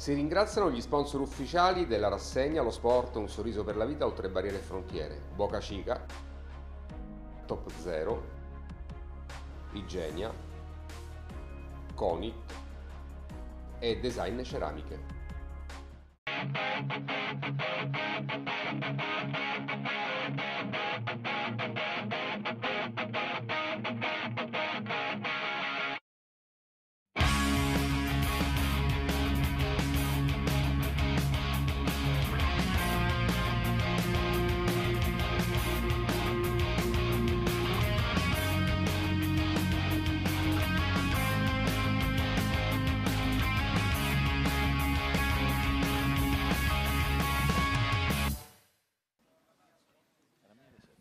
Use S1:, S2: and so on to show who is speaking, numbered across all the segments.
S1: Si ringraziano gli sponsor ufficiali della rassegna Lo Sport, Un Sorriso per la Vita, Oltre Barriere e Frontiere, Boca Cica, Top Zero, Igenia, Conit e Design Ceramiche. Thank you.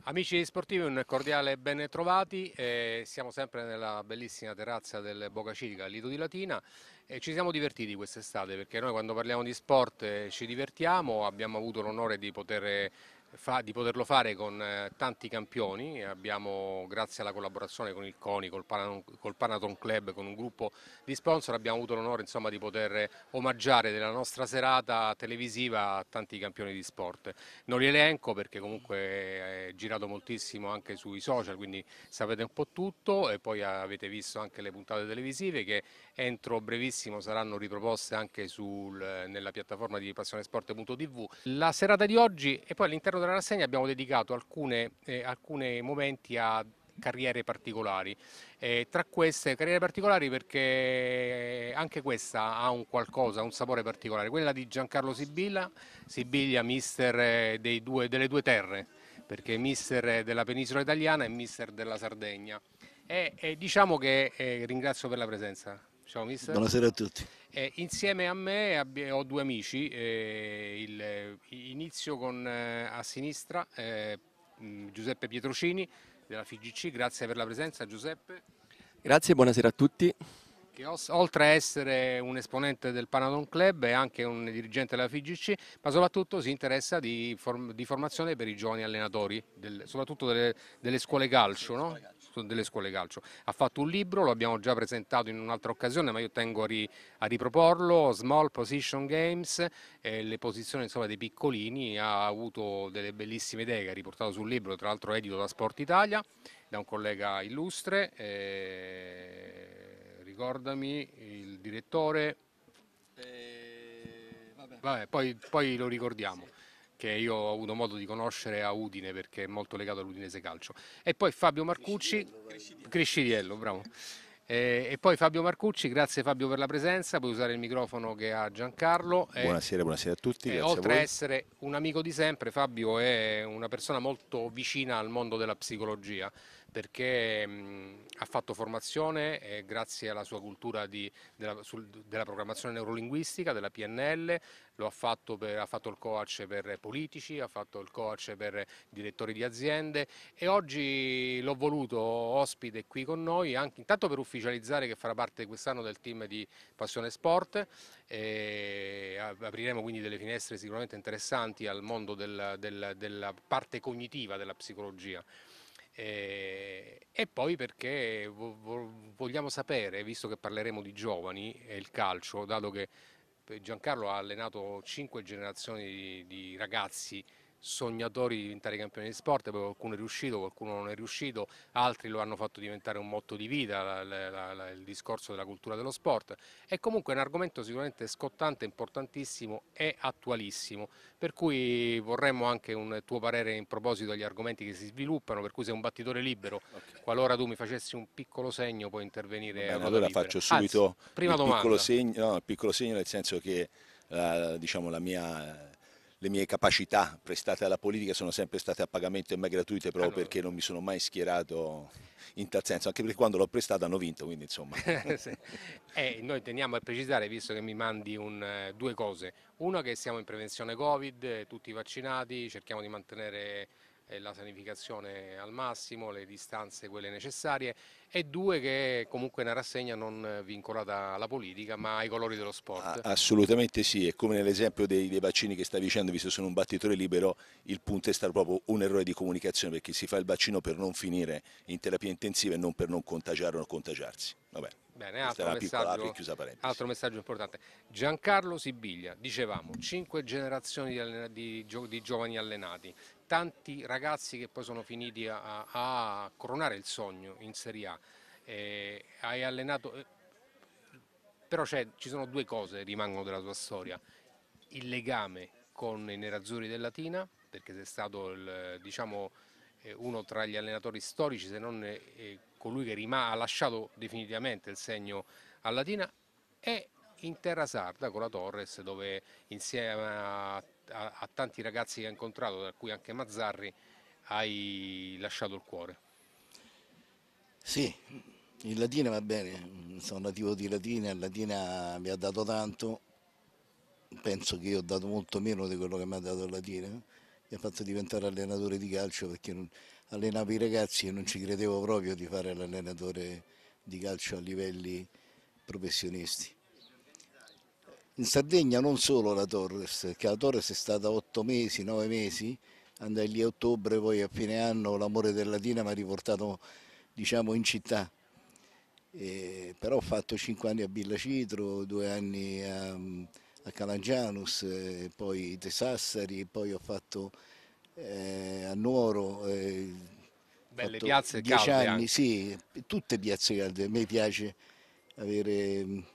S1: Amici Sportivi, un cordiale ben trovati. Eh, siamo sempre nella bellissima terrazza del Boca Civica, Lido di Latina. E ci siamo divertiti quest'estate perché noi quando parliamo di sport eh, ci divertiamo. Abbiamo avuto l'onore di poter fa, di poterlo fare con eh, tanti campioni, abbiamo grazie alla collaborazione con il CONI, col, Pan col, Panaton Club, con un gruppo di sponsor, abbiamo avuto l'onore di poter omaggiare della nostra serata televisiva a tanti campioni di sport. Non li elenco perché comunque è girato moltissimo anche sui social, quindi sapete un po' tutto e poi avete visto anche le puntate televisive che entro brevissimo saranno riproposte anche sul, eh, nella piattaforma di passionesport.tv. La serata di oggi e poi all'interno all'interno della rassegna abbiamo dedicato alcuni eh, momenti a carriere particolari. Eh, tra queste carriere particolari perché anche questa ha un qualcosa, un sapore particolare, quella di Giancarlo Sibilla, Sibiglia mister eh, due, delle due terre, perché mister eh, della penisola italiana e mister della Sardegna. E, e diciamo che eh, ringrazio per la presenza. Ciao mister. Buonasera a tutti. Eh, insieme a me ho due amici, eh, il, inizio con, eh, a sinistra eh, mm, Giuseppe Pietrocini della FIGC, grazie per la presenza Giuseppe.
S2: Grazie, buonasera a tutti.
S1: Che oltre a essere un esponente del Panadon Club è anche un dirigente della FIGC, ma soprattutto si interessa di, form di formazione per i giovani allenatori, del, soprattutto delle, delle, scuole calcio. Sì, no? delle scuole calcio. Ha fatto un libro, lo abbiamo già presentato in un'altra occasione, ma io tengo a, ri, a riproporlo, Small Position Games, eh, le posizioni insomma, dei piccolini, ha avuto delle bellissime idee che ha riportato sul libro, tra l'altro edito da Sport Italia, da un collega illustre, eh, ricordami il direttore, eh, vabbè. Vabbè, poi, poi, lo ricordiamo. Sì che io ho avuto modo di conoscere a Udine perché è molto legato all'Udinese Calcio. E poi Fabio Marcucci, Criscidiello, bravo. e poi Fabio Marcucci, grazie Fabio per la presenza, puoi usare il microfono che ha Giancarlo. Eh, buonasera,
S3: buonasera, a tutti. E oltre a, a,
S1: essere un amico di sempre, Fabio è una persona molto vicina al mondo della psicologia perché mh, mhmm, ha fatto formazione eh, grazie alla sua cultura di, della, sul, della, programmazione neurolinguistica, della PNL, lo ha fatto, per, ha fatto il coach per politici, ha fatto il coach per direttori di aziende e oggi l'ho voluto ospite qui con noi, anche, intanto per ufficializzare che farà parte quest'anno del team di Passione Sport, eh, apriremo quindi delle finestre sicuramente interessanti al mondo del, del, della parte cognitiva della psicologia. E, eh, e poi perché vogliamo sapere, visto che parleremo di giovani e il calcio, dato che Giancarlo ha allenato cinque generazioni di, di ragazzi sognatori di diventare campioni di sport, poi qualcuno è riuscito, qualcuno non è riuscito, altri lo hanno fatto diventare un motto di vita, la, la, la, il discorso della cultura dello sport. È comunque un argomento sicuramente scottante, importantissimo e attualissimo, per cui vorremmo anche un tuo parere in proposito agli argomenti che si sviluppano, per cui sei un battitore libero, okay. qualora tu mi facessi un piccolo segno puoi intervenire. Bene, allora libera. faccio subito Anzi, prima il, domanda. piccolo
S3: segno, no, il piccolo segno nel senso che eh, diciamo, la mia le mie capacità prestate alla politica sono sempre state a pagamento e mai gratuite proprio allora. perché non mi sono mai schierato in tal senso, anche perché quando l'ho prestata hanno vinto, quindi insomma.
S1: eh, noi teniamo a precisare, visto che mi mandi un, eh, due cose, una che siamo in prevenzione Covid, eh, tutti vaccinati, cerchiamo di mantenere eh, la sanificazione al massimo, le distanze quelle necessarie e due che comunque è una rassegna non vincolata alla politica ma ai colori dello sport.
S3: assolutamente sì, e come nell'esempio dei, dei, vaccini che stavi dicendo, visto che sono un battitore libero, il punto è stato proprio un errore di comunicazione perché si fa il vaccino per non finire in terapia intensiva e non per non contagiare o non contagiarsi. Vabbè.
S1: Bene, altro messaggio, altro messaggio, importante. Giancarlo Sibiglia, dicevamo, cinque generazioni di, di, di, giovani allenati, tanti ragazzi che poi sono finiti a, a coronare il sogno in Serie A. Eh, hai allenato, eh, però ci sono due cose che rimangono della tua storia, il legame con i nerazzurri del Latina, perché sei stato il, diciamo, eh, uno tra gli allenatori storici, se non eh, eh, colui che rimane, ha lasciato definitivamente il segno alla Latina, e in terra sarda con la Torres dove insieme a a, a tanti ragazzi che ha incontrato, tra cui anche Mazzarri, hai lasciato il cuore.
S4: Sì, il Latina va bene, sono nativo di Latina, il Latina mi ha dato tanto, penso che io ho dato molto meno di quello che mi ha dato il Latina, mi ha fatto diventare allenatore di calcio perché non, allenavo i ragazzi e non ci credevo proprio di fare l'allenatore di calcio a livelli professionisti in Sardegna non solo la Torres, perché la Torres è stata otto mesi, nove mesi, andai lì a ottobre, poi a fine anno l'amore della Dina mi ha riportato diciamo, in città. E, però ho fatto cinque anni a Villa Citro, due anni a, a Calangianus, poi Te Sassari, poi ho fatto eh, a Nuoro. Eh,
S1: Belle piazze calde Dieci anni, anche.
S4: sì, tutte piazze calde, a me piace avere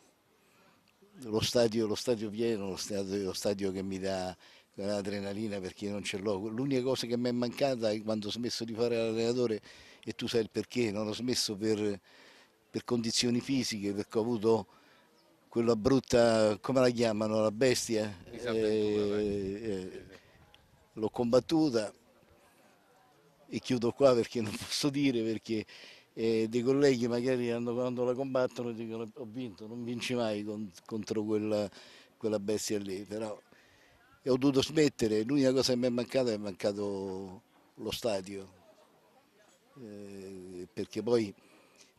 S4: lo stadio, lo stadio pieno, lo stadio, lo stadio che mi dà l'adrenalina perché non ce l'ho. L'unica cosa che mi è mancata è quando ho smesso di fare l'allenatore e tu sai il perché, non ho smesso per, per condizioni fisiche, perché ho avuto quella brutta, come la chiamano, la bestia, eh, eh, l'ho combattuta e chiudo qua perché non posso dire perché e dei colleghi magari quando la combattono dicono ho vinto, non vinci mai contro quella, quella bestia lì, però ho dovuto smettere, l'unica cosa che mi è mancata è mancato lo stadio, eh, perché poi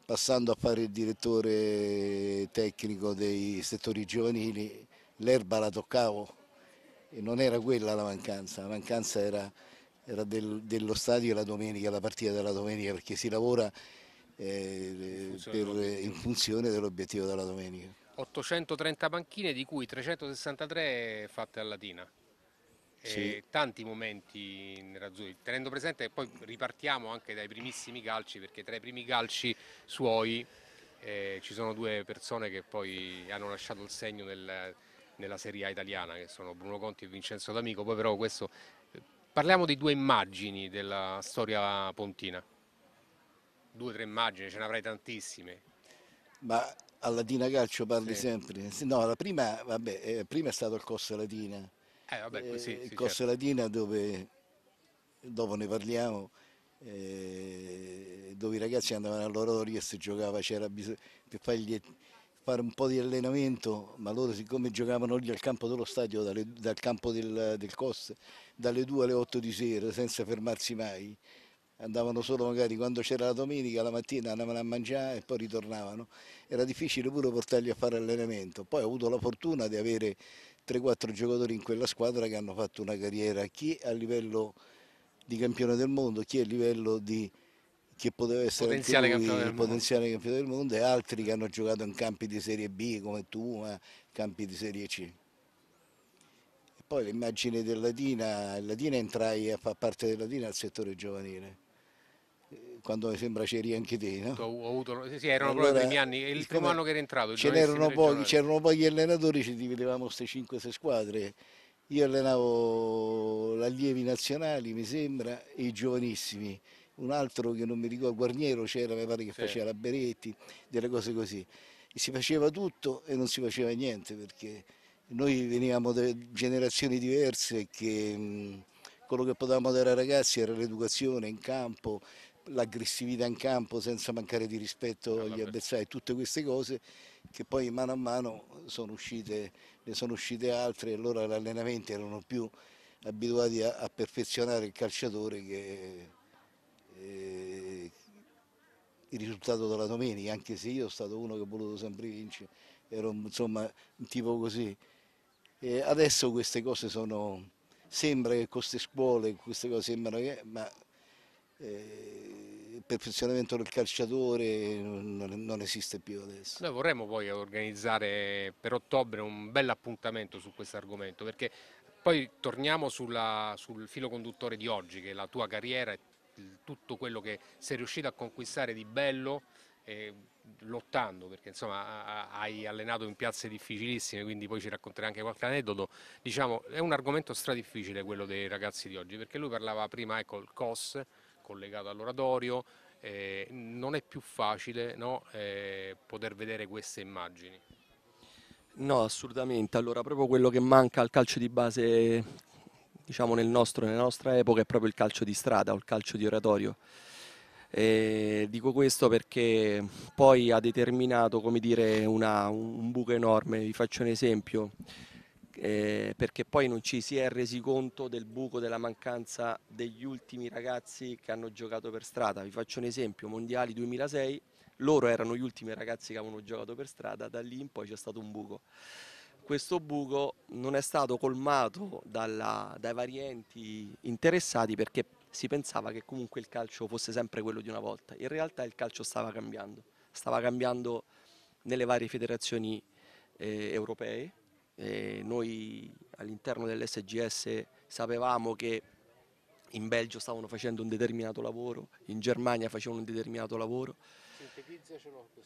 S4: passando a fare il direttore tecnico dei settori giovanili l'erba la toccavo e non era quella la mancanza, la mancanza era, era del, dello stadio la domenica, la partita della domenica perché si lavora eh, in, eh, funzione per, in funzione dell'obiettivo della domenica.
S1: 830 panchine di cui 363 fatte a Latina. Sì. tanti momenti in nerazzurri, tenendo presente che poi ripartiamo anche dai primissimi calci, perché tra i primi calci suoi eh, ci sono due persone che poi hanno lasciato il segno nel, nella Serie A italiana, che sono Bruno Conti e Vincenzo D'Amico, poi però questo... Eh, parliamo di due immagini della storia pontina due o tre immagini, ce ne avrai tantissime.
S4: Ma a Latina Calcio parli sì. sempre? No, la prima, vabbè, eh, prima è stato il Costa Latina.
S1: Eh, vabbè, eh, sì, il sì, Costa certo.
S4: Latina dove, dopo ne parliamo, eh, dove i ragazzi andavano all'oratorio e si giocava, c'era bisogno di fargli, fare un po' di allenamento, ma loro siccome giocavano lì al campo dello stadio, dalle, dal campo del, del Costa, dalle 2 alle 8 di sera, senza fermarsi mai, andavano solo magari quando c'era la domenica, la mattina andavano a mangiare e poi ritornavano. Era difficile pure portarli a fare allenamento. Poi ho avuto la fortuna di avere 3-4 giocatori in quella squadra che hanno fatto una carriera, chi a livello di campione del mondo, chi a livello di che poteva essere potenziale lui, campione, del potenziale campione del mondo e altri che hanno giocato in campi di serie B come tu, ma campi di serie C. E poi l'immagine del Latina, il Latina entrai a far parte del Latina al settore giovanile quando mi sembra c'eri anche te. No? Ho
S1: avuto, sì, erano allora, proprio i miei anni, il primo anno che eri entrato. c'erano pochi, c'erano
S4: pochi allenatori, ci dividevamo queste 5-6 squadre. Io allenavo gli allievi nazionali, mi sembra, e i giovanissimi. Un altro che non mi ricordo, Guarniero c'era, mi pare che sì. faceva la Beretti, delle cose così. E si faceva tutto e non si faceva niente perché noi venivamo da generazioni diverse che mh, quello che potevamo dare ai ragazzi era l'educazione in campo, l'aggressività in campo senza mancare di rispetto eh, agli avversari, tutte queste cose che poi mano a mano sono uscite, ne sono uscite altre e allora gli allenamenti erano più abituati a, a perfezionare il calciatore che eh, il risultato della domenica, anche se io sono stato uno che ha voluto sempre vincere, ero insomma un tipo così. E adesso queste cose sono, sembra che queste scuole, queste cose sembrano che, ma eh, il perfezionamento del calciatore non, esiste più adesso.
S1: Noi vorremmo poi organizzare per ottobre un bel appuntamento su questo argomento perché poi torniamo sulla, sul filo conduttore di oggi che è la tua carriera e tutto quello che sei riuscito a conquistare di bello eh, lottando perché insomma hai allenato in piazze difficilissime quindi poi ci racconterai anche qualche aneddoto diciamo è un argomento stradifficile quello dei ragazzi di oggi perché lui parlava prima ecco il COS collegato all'oratorio, eh, non è più facile no, eh, poter vedere queste immagini.
S2: No, assolutamente. Allora, proprio quello che manca al calcio di base, diciamo nel nostro, nella nostra epoca, è proprio il calcio di strada o il calcio di oratorio. E dico questo perché poi ha determinato, come dire, una, un buco enorme. Vi faccio un esempio eh, perché poi non ci si è resi conto del buco, della mancanza degli ultimi ragazzi che hanno giocato per strada. Vi faccio un esempio, Mondiali 2006, loro erano gli ultimi ragazzi che avevano giocato per strada, da lì in poi c'è stato un buco. Questo buco non è stato colmato dalla, dai vari enti interessati perché si pensava che comunque il calcio fosse sempre quello di una volta. In realtà il calcio stava cambiando, stava cambiando nelle varie federazioni eh, europee, eh, noi all'interno dell'SGS sapevamo che in Belgio stavano facendo un determinato lavoro, in Germania facevano un determinato lavoro.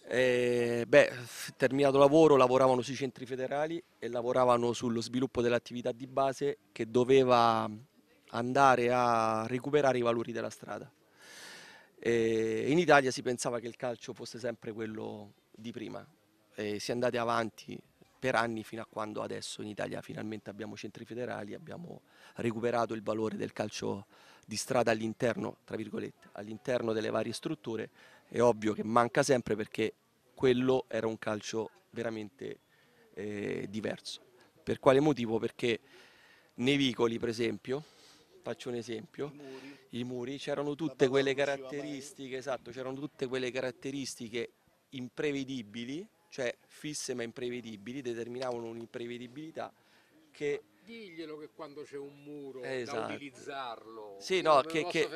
S2: Eh, beh, terminato lavoro lavoravano sui centri federali e lavoravano sullo sviluppo dell'attività di base che doveva andare a recuperare i valori della strada. Eh, in Italia si pensava che il calcio fosse sempre quello di prima, eh, si è andati avanti per anni fino a quando adesso in Italia finalmente abbiamo centri federali, abbiamo recuperato il valore del calcio di strada all'interno, tra virgolette, all'interno delle varie strutture. È ovvio che manca sempre perché quello era un calcio veramente eh, diverso. Per quale motivo? Perché nei vicoli, per esempio, faccio un esempio, i muri, c'erano tutte quelle caratteristiche, esatto, c'erano tutte quelle caratteristiche imprevedibili cioè fisse ma imprevedibili, determinavano un'imprevedibilità che...
S1: Diglielo che quando c'è un muro esatto. da utilizzarlo, sì, no, che, che,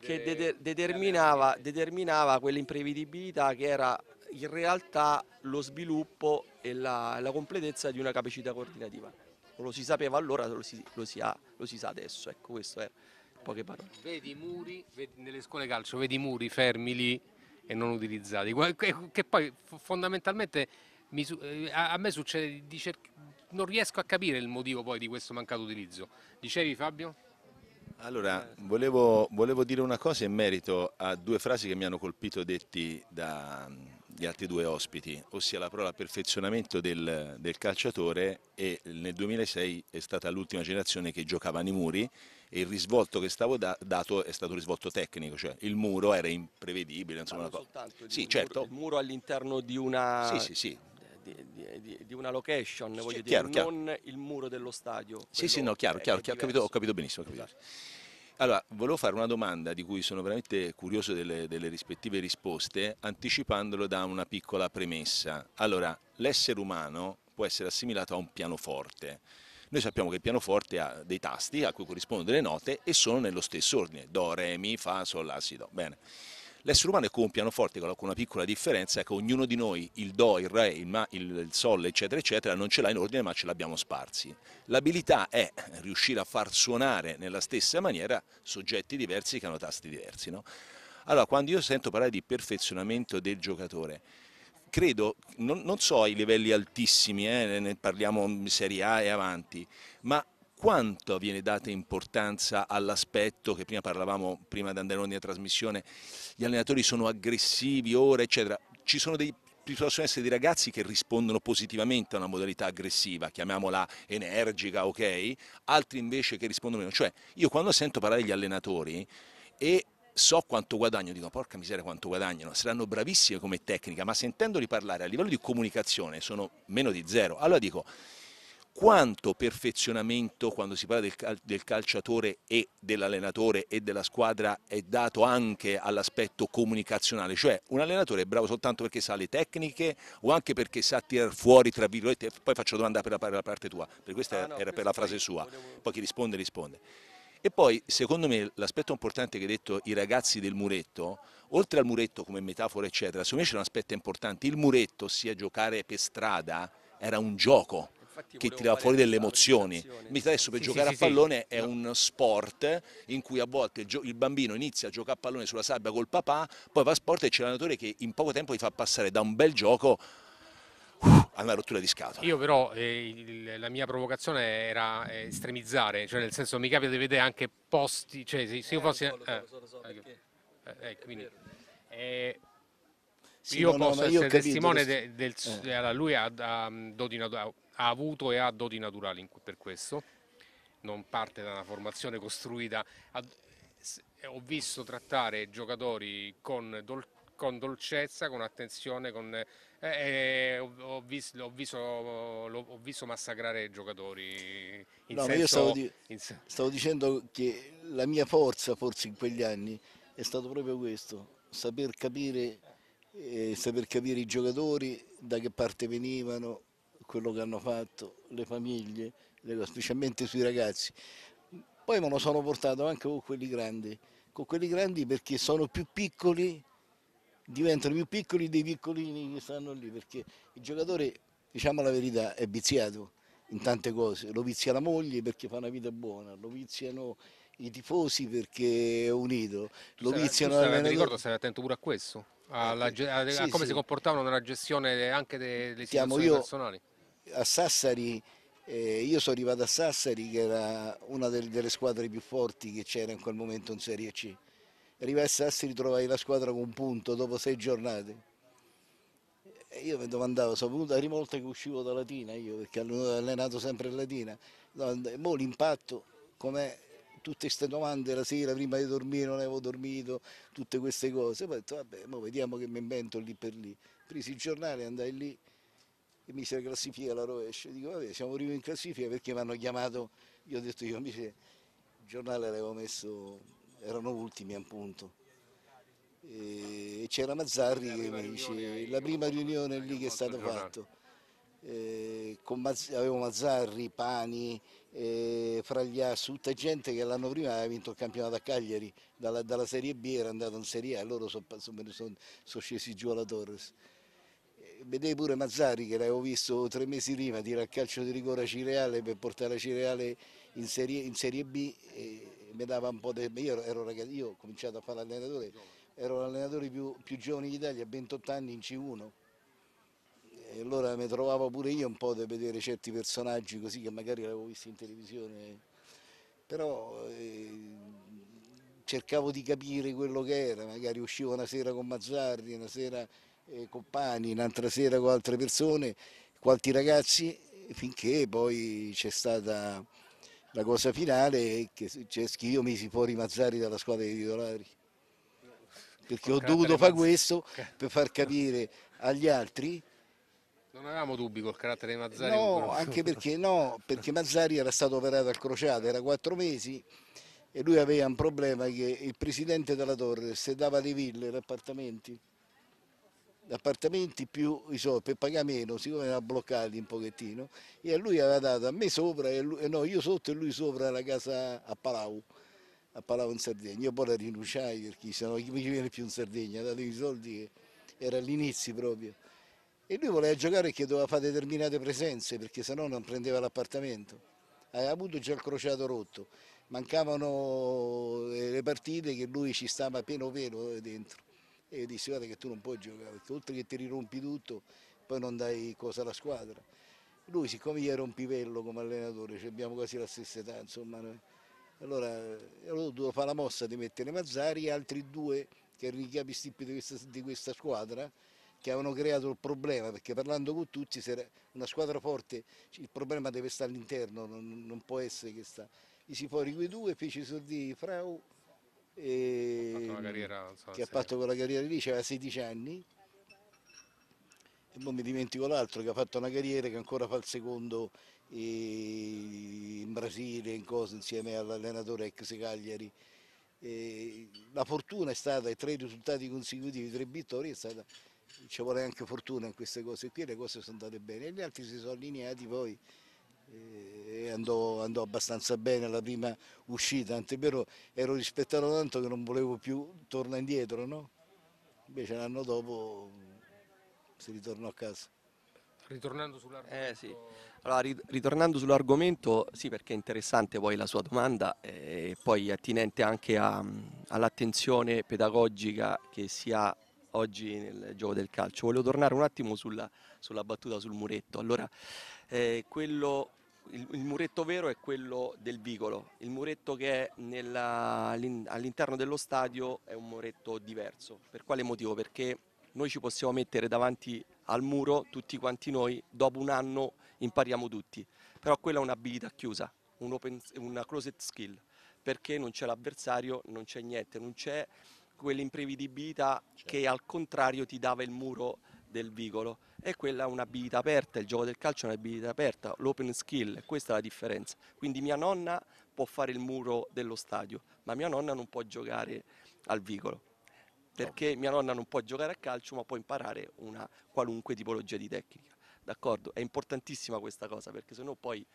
S1: che de determinava,
S2: determinava quell'imprevedibilità che era in realtà lo sviluppo e la, la completezza di una capacità coordinativa. Non lo si sapeva allora, lo si, lo si, ha, lo si sa adesso, ecco questo è poche parole.
S1: Vedi i muri, vedi, nelle scuole calcio, vedi i muri fermi lì, e non utilizzati, che poi fondamentalmente eh, a me succede di cer- non riesco a capire il motivo poi di questo mancato utilizzo. Dicevi Fabio?
S3: Allora, volevo, volevo, dire una cosa in merito a due frasi che mi hanno colpito detti dagli altri due ospiti, ossia la parola perfezionamento del, del calciatore e nel 2006 è stata l'ultima generazione che giocava nei muri e il risvolto che stavo da dato è stato un risvolto tecnico, cioè il muro era imprevedibile. Insomma, sì, certo.
S2: muro, il muro all'interno di una... Sì, sì, sì. Di, di, di, una location, voglio sì, chiaro, dire, chiaro. non il muro dello stadio. Sì, sì, no, chiaro, chiaro, chiaro capito, ho
S3: capito benissimo. Ho capito. Esatto. Allora, volevo fare una domanda di cui sono veramente curioso delle, delle rispettive risposte, anticipandolo da una piccola premessa. Allora, l'essere umano può essere assimilato a un pianoforte noi sappiamo che il pianoforte ha dei tasti a cui corrispondono delle note e sono nello stesso ordine, do, re, mi, fa, sol, la, si, do. Bene. L'essere umano è come un pianoforte con una piccola differenza è che ognuno di noi il do, il re, il ma, il sol, eccetera, eccetera, non ce l'ha in ordine ma ce l'abbiamo sparsi. L'abilità è riuscire a far suonare nella stessa maniera soggetti diversi che hanno tasti diversi. No? Allora, quando io sento parlare di perfezionamento del giocatore, credo, non, non so ai livelli altissimi, eh, ne parliamo in Serie A e avanti, ma quanto viene data importanza all'aspetto che prima parlavamo, prima di andare in trasmissione, gli allenatori sono aggressivi ora, eccetera. Ci sono dei ci possono essere dei ragazzi che rispondono positivamente a una modalità aggressiva, chiamiamola energica, ok? Altri invece che rispondono meno. Cioè, io quando sento parlare degli allenatori e so quanto guadagno, dico porca miseria quanto guadagnano, saranno bravissime come tecnica, ma sentendoli parlare a livello di comunicazione sono meno di zero. Allora dico quanto perfezionamento quando si parla del, cal del calciatore e dell'allenatore e della squadra è dato anche all'aspetto comunicazionale, cioè un allenatore è bravo soltanto perché sa le tecniche o anche perché sa tirare fuori, tra virgolette, poi faccio domanda per la, per la parte tua, per questa ah, no, era per la frase sua, volevo... poi chi risponde risponde. E poi, secondo me, l'aspetto importante che hai detto i ragazzi del muretto, oltre al muretto come metafora, eccetera, secondo me c'è un aspetto importante. Il muretto, ossia giocare per strada, era un gioco che tirava fuori delle emozioni. Mentre adesso per sì, giocare sì, a pallone sì. è un sport in cui a volte il bambino inizia a giocare a pallone sulla sabbia col papà, poi va a sport e c'è l'allenatore che in poco tempo gli fa passare da un bel gioco uh, a una rottura di scatola.
S1: Io però eh, il, la mia provocazione era eh, estremizzare, cioè nel senso mi capita di vedere anche posti, cioè se, se io fossi... io posso essere testimone del, eh. eh. allora lui ha, mm, ha, ha, avuto e ha doti naturali per questo non parte da una formazione costruita ha, eh, ho visto trattare giocatori con, dol, con dolcezza con attenzione con eh, eh, ho, ho, visto, ho, visto, ho, visto, massacrare i giocatori. no, senso... io stavo, di...
S4: stavo, dicendo che la mia forza, forse in quegli anni, è stato proprio questo, saper capire, eh, saper capire i giocatori, da che parte venivano, quello che hanno fatto, le famiglie, specialmente sui ragazzi. Poi me lo sono portato anche con quelli grandi, con quelli grandi perché sono più piccoli diventano più piccoli dei piccolini che stanno lì, perché il giocatore, diciamo la verità, è viziato in tante cose, lo vizia la moglie perché fa una vita buona, lo viziano i tifosi perché è unito, lo sarà, viziano... Sarà, mi ricordo,
S1: stai attento pure a questo, alla, eh, a, sì, a come sì. si comportavano nella gestione anche delle Siamo situazioni io, personali.
S4: A Sassari... Eh, io sono arrivato a Sassari che era una delle, delle squadre più forti che c'era in quel momento in Serie C arrivai a Sassari trovai la squadra con un punto dopo sei giornate. E io mi domandavo, sono venuto a rivolta che uscivo da Latina, io perché ho allenato sempre in Latina, mo l'impatto com'è tutte queste domande la sera prima di dormire non avevo dormito, tutte queste cose. Poi ho detto vabbè, mo vediamo che mi invento lì per lì. Presi il giornale, andai lì e mi si la classifica alla rovescia. Dico vabbè, siamo arrivati in classifica perché mi hanno chiamato, io ho detto io mi invece il giornale l'avevo messo erano ultimi appunto. E c'era Mazzarri che mi dice la prima riunione lì che è stata fatta. Eh, Mazz avevo Mazzarri, Pani, eh, Fragliasso, tutta gente che l'anno prima aveva vinto il campionato a Cagliari, dalla, dalla Serie B era andato in Serie A e loro sono so, so, so scesi giù alla Torres. Eh, pure Mazzari che l'avevo visto tre mesi prima tirare il calcio di rigore a Cireale per portare la Cireale in Serie, in serie B. E, mi dava un po' di... Io, ero ragazzo, io ho cominciato a fare l'allenatore, ero l'allenatore più, più giovane d'Italia, 28 anni in C1 e allora mi trovavo pure io un po' da vedere certi personaggi così che magari l'avevo visto in televisione, però eh, cercavo di capire quello che era, magari uscivo una sera con Mazzarri, una sera eh, con Pani, un'altra sera con altre persone, con altri ragazzi, finché poi c'è stata la cosa finale è che Ceschi cioè, io misi fuori Mazzari dalla squadra dei titolari, perché ho dovuto fare questo per far capire agli altri
S1: non avevamo dubbi col carattere di Mazzari. No, anche
S4: perché no, perché Mazzari era stato operato al crociato, era quattro mesi e lui aveva un problema che il presidente della Torre, se dava dei ville, gli appartamenti, appartamenti più i soldi per pagare meno, siccome erano bloccati un pochettino, e lui aveva dato a me sopra, e lui, no, io sotto e lui sopra la casa a Palau, a Palau in Sardegna. Io poi la rinunciai perché se no non mi viene più in Sardegna, dato i soldi che era all'inizio proprio. E lui voleva giocare perché doveva fare determinate presenze, perché sennò non prendeva l'appartamento. Aveva avuto già il crociato rotto, mancavano eh, le partite che lui ci stava pieno pelo eh, dentro. E disse guarda che tu non puoi giocare, perché oltre che ti rirompi tutto, poi non dai cosa alla squadra. Lui siccome gli era un pivello come allenatore, cioè abbiamo quasi la stessa età, insomma, allora, ho dovuto fare la mossa di mettere Mazzari e altri due che erano i capi stipiti di questa, di questa squadra che avevano creato il problema, perché parlando con tutti, se era una squadra forte il problema deve stare all'interno, non, non, può essere che sta. Gli si fuori quei due, fece sordi Frau e, ehm, carriera, so, che ha fatto quella carriera lì, aveva 16 anni e poi mi dimentico l'altro che ha fatto una carriera che ancora fa il secondo ehm, in Brasile, in cose, insieme all'allenatore ex Cagliari. E ehm, la fortuna è stata, e tre risultati consecutivi, tre vittorie, è stata, ci vuole anche fortuna in queste cose qui, le cose sono andate bene e gli altri si sono allineati poi. E andò, andò, abbastanza bene la prima uscita, anche però ero rispettato tanto che non volevo più tornare indietro, no? Invece l'anno dopo mm, si ritornò a casa.
S1: Ritornando sull'argomento... Eh, sì.
S2: allora, ritornando sull'argomento, sì perché è interessante poi la sua domanda eh, e poi attinente anche mm, all'attenzione pedagogica che si ha oggi nel gioco del calcio. Volevo tornare un attimo sulla, sulla battuta sul muretto. Allora, eh, quello il, il, muretto vero è quello del vicolo, il muretto che è nella, all'interno dello stadio è un muretto diverso. Per quale motivo? Perché noi ci possiamo mettere davanti al muro tutti quanti noi, dopo un anno impariamo tutti, però quella è un'abilità chiusa, un open, una closed skill, perché non c'è l'avversario, non c'è niente, non c'è quell'imprevedibilità certo. che al contrario ti dava il muro del vicolo è quella un'abilità aperta, il gioco del calcio è un'abilità aperta, l'open skill, questa è la differenza. Quindi mia nonna può fare il muro dello stadio, ma mia nonna non può giocare al vicolo, perché mia nonna non può giocare a calcio ma può imparare una qualunque tipologia di tecnica. D'accordo? È importantissima questa cosa perché sennò poi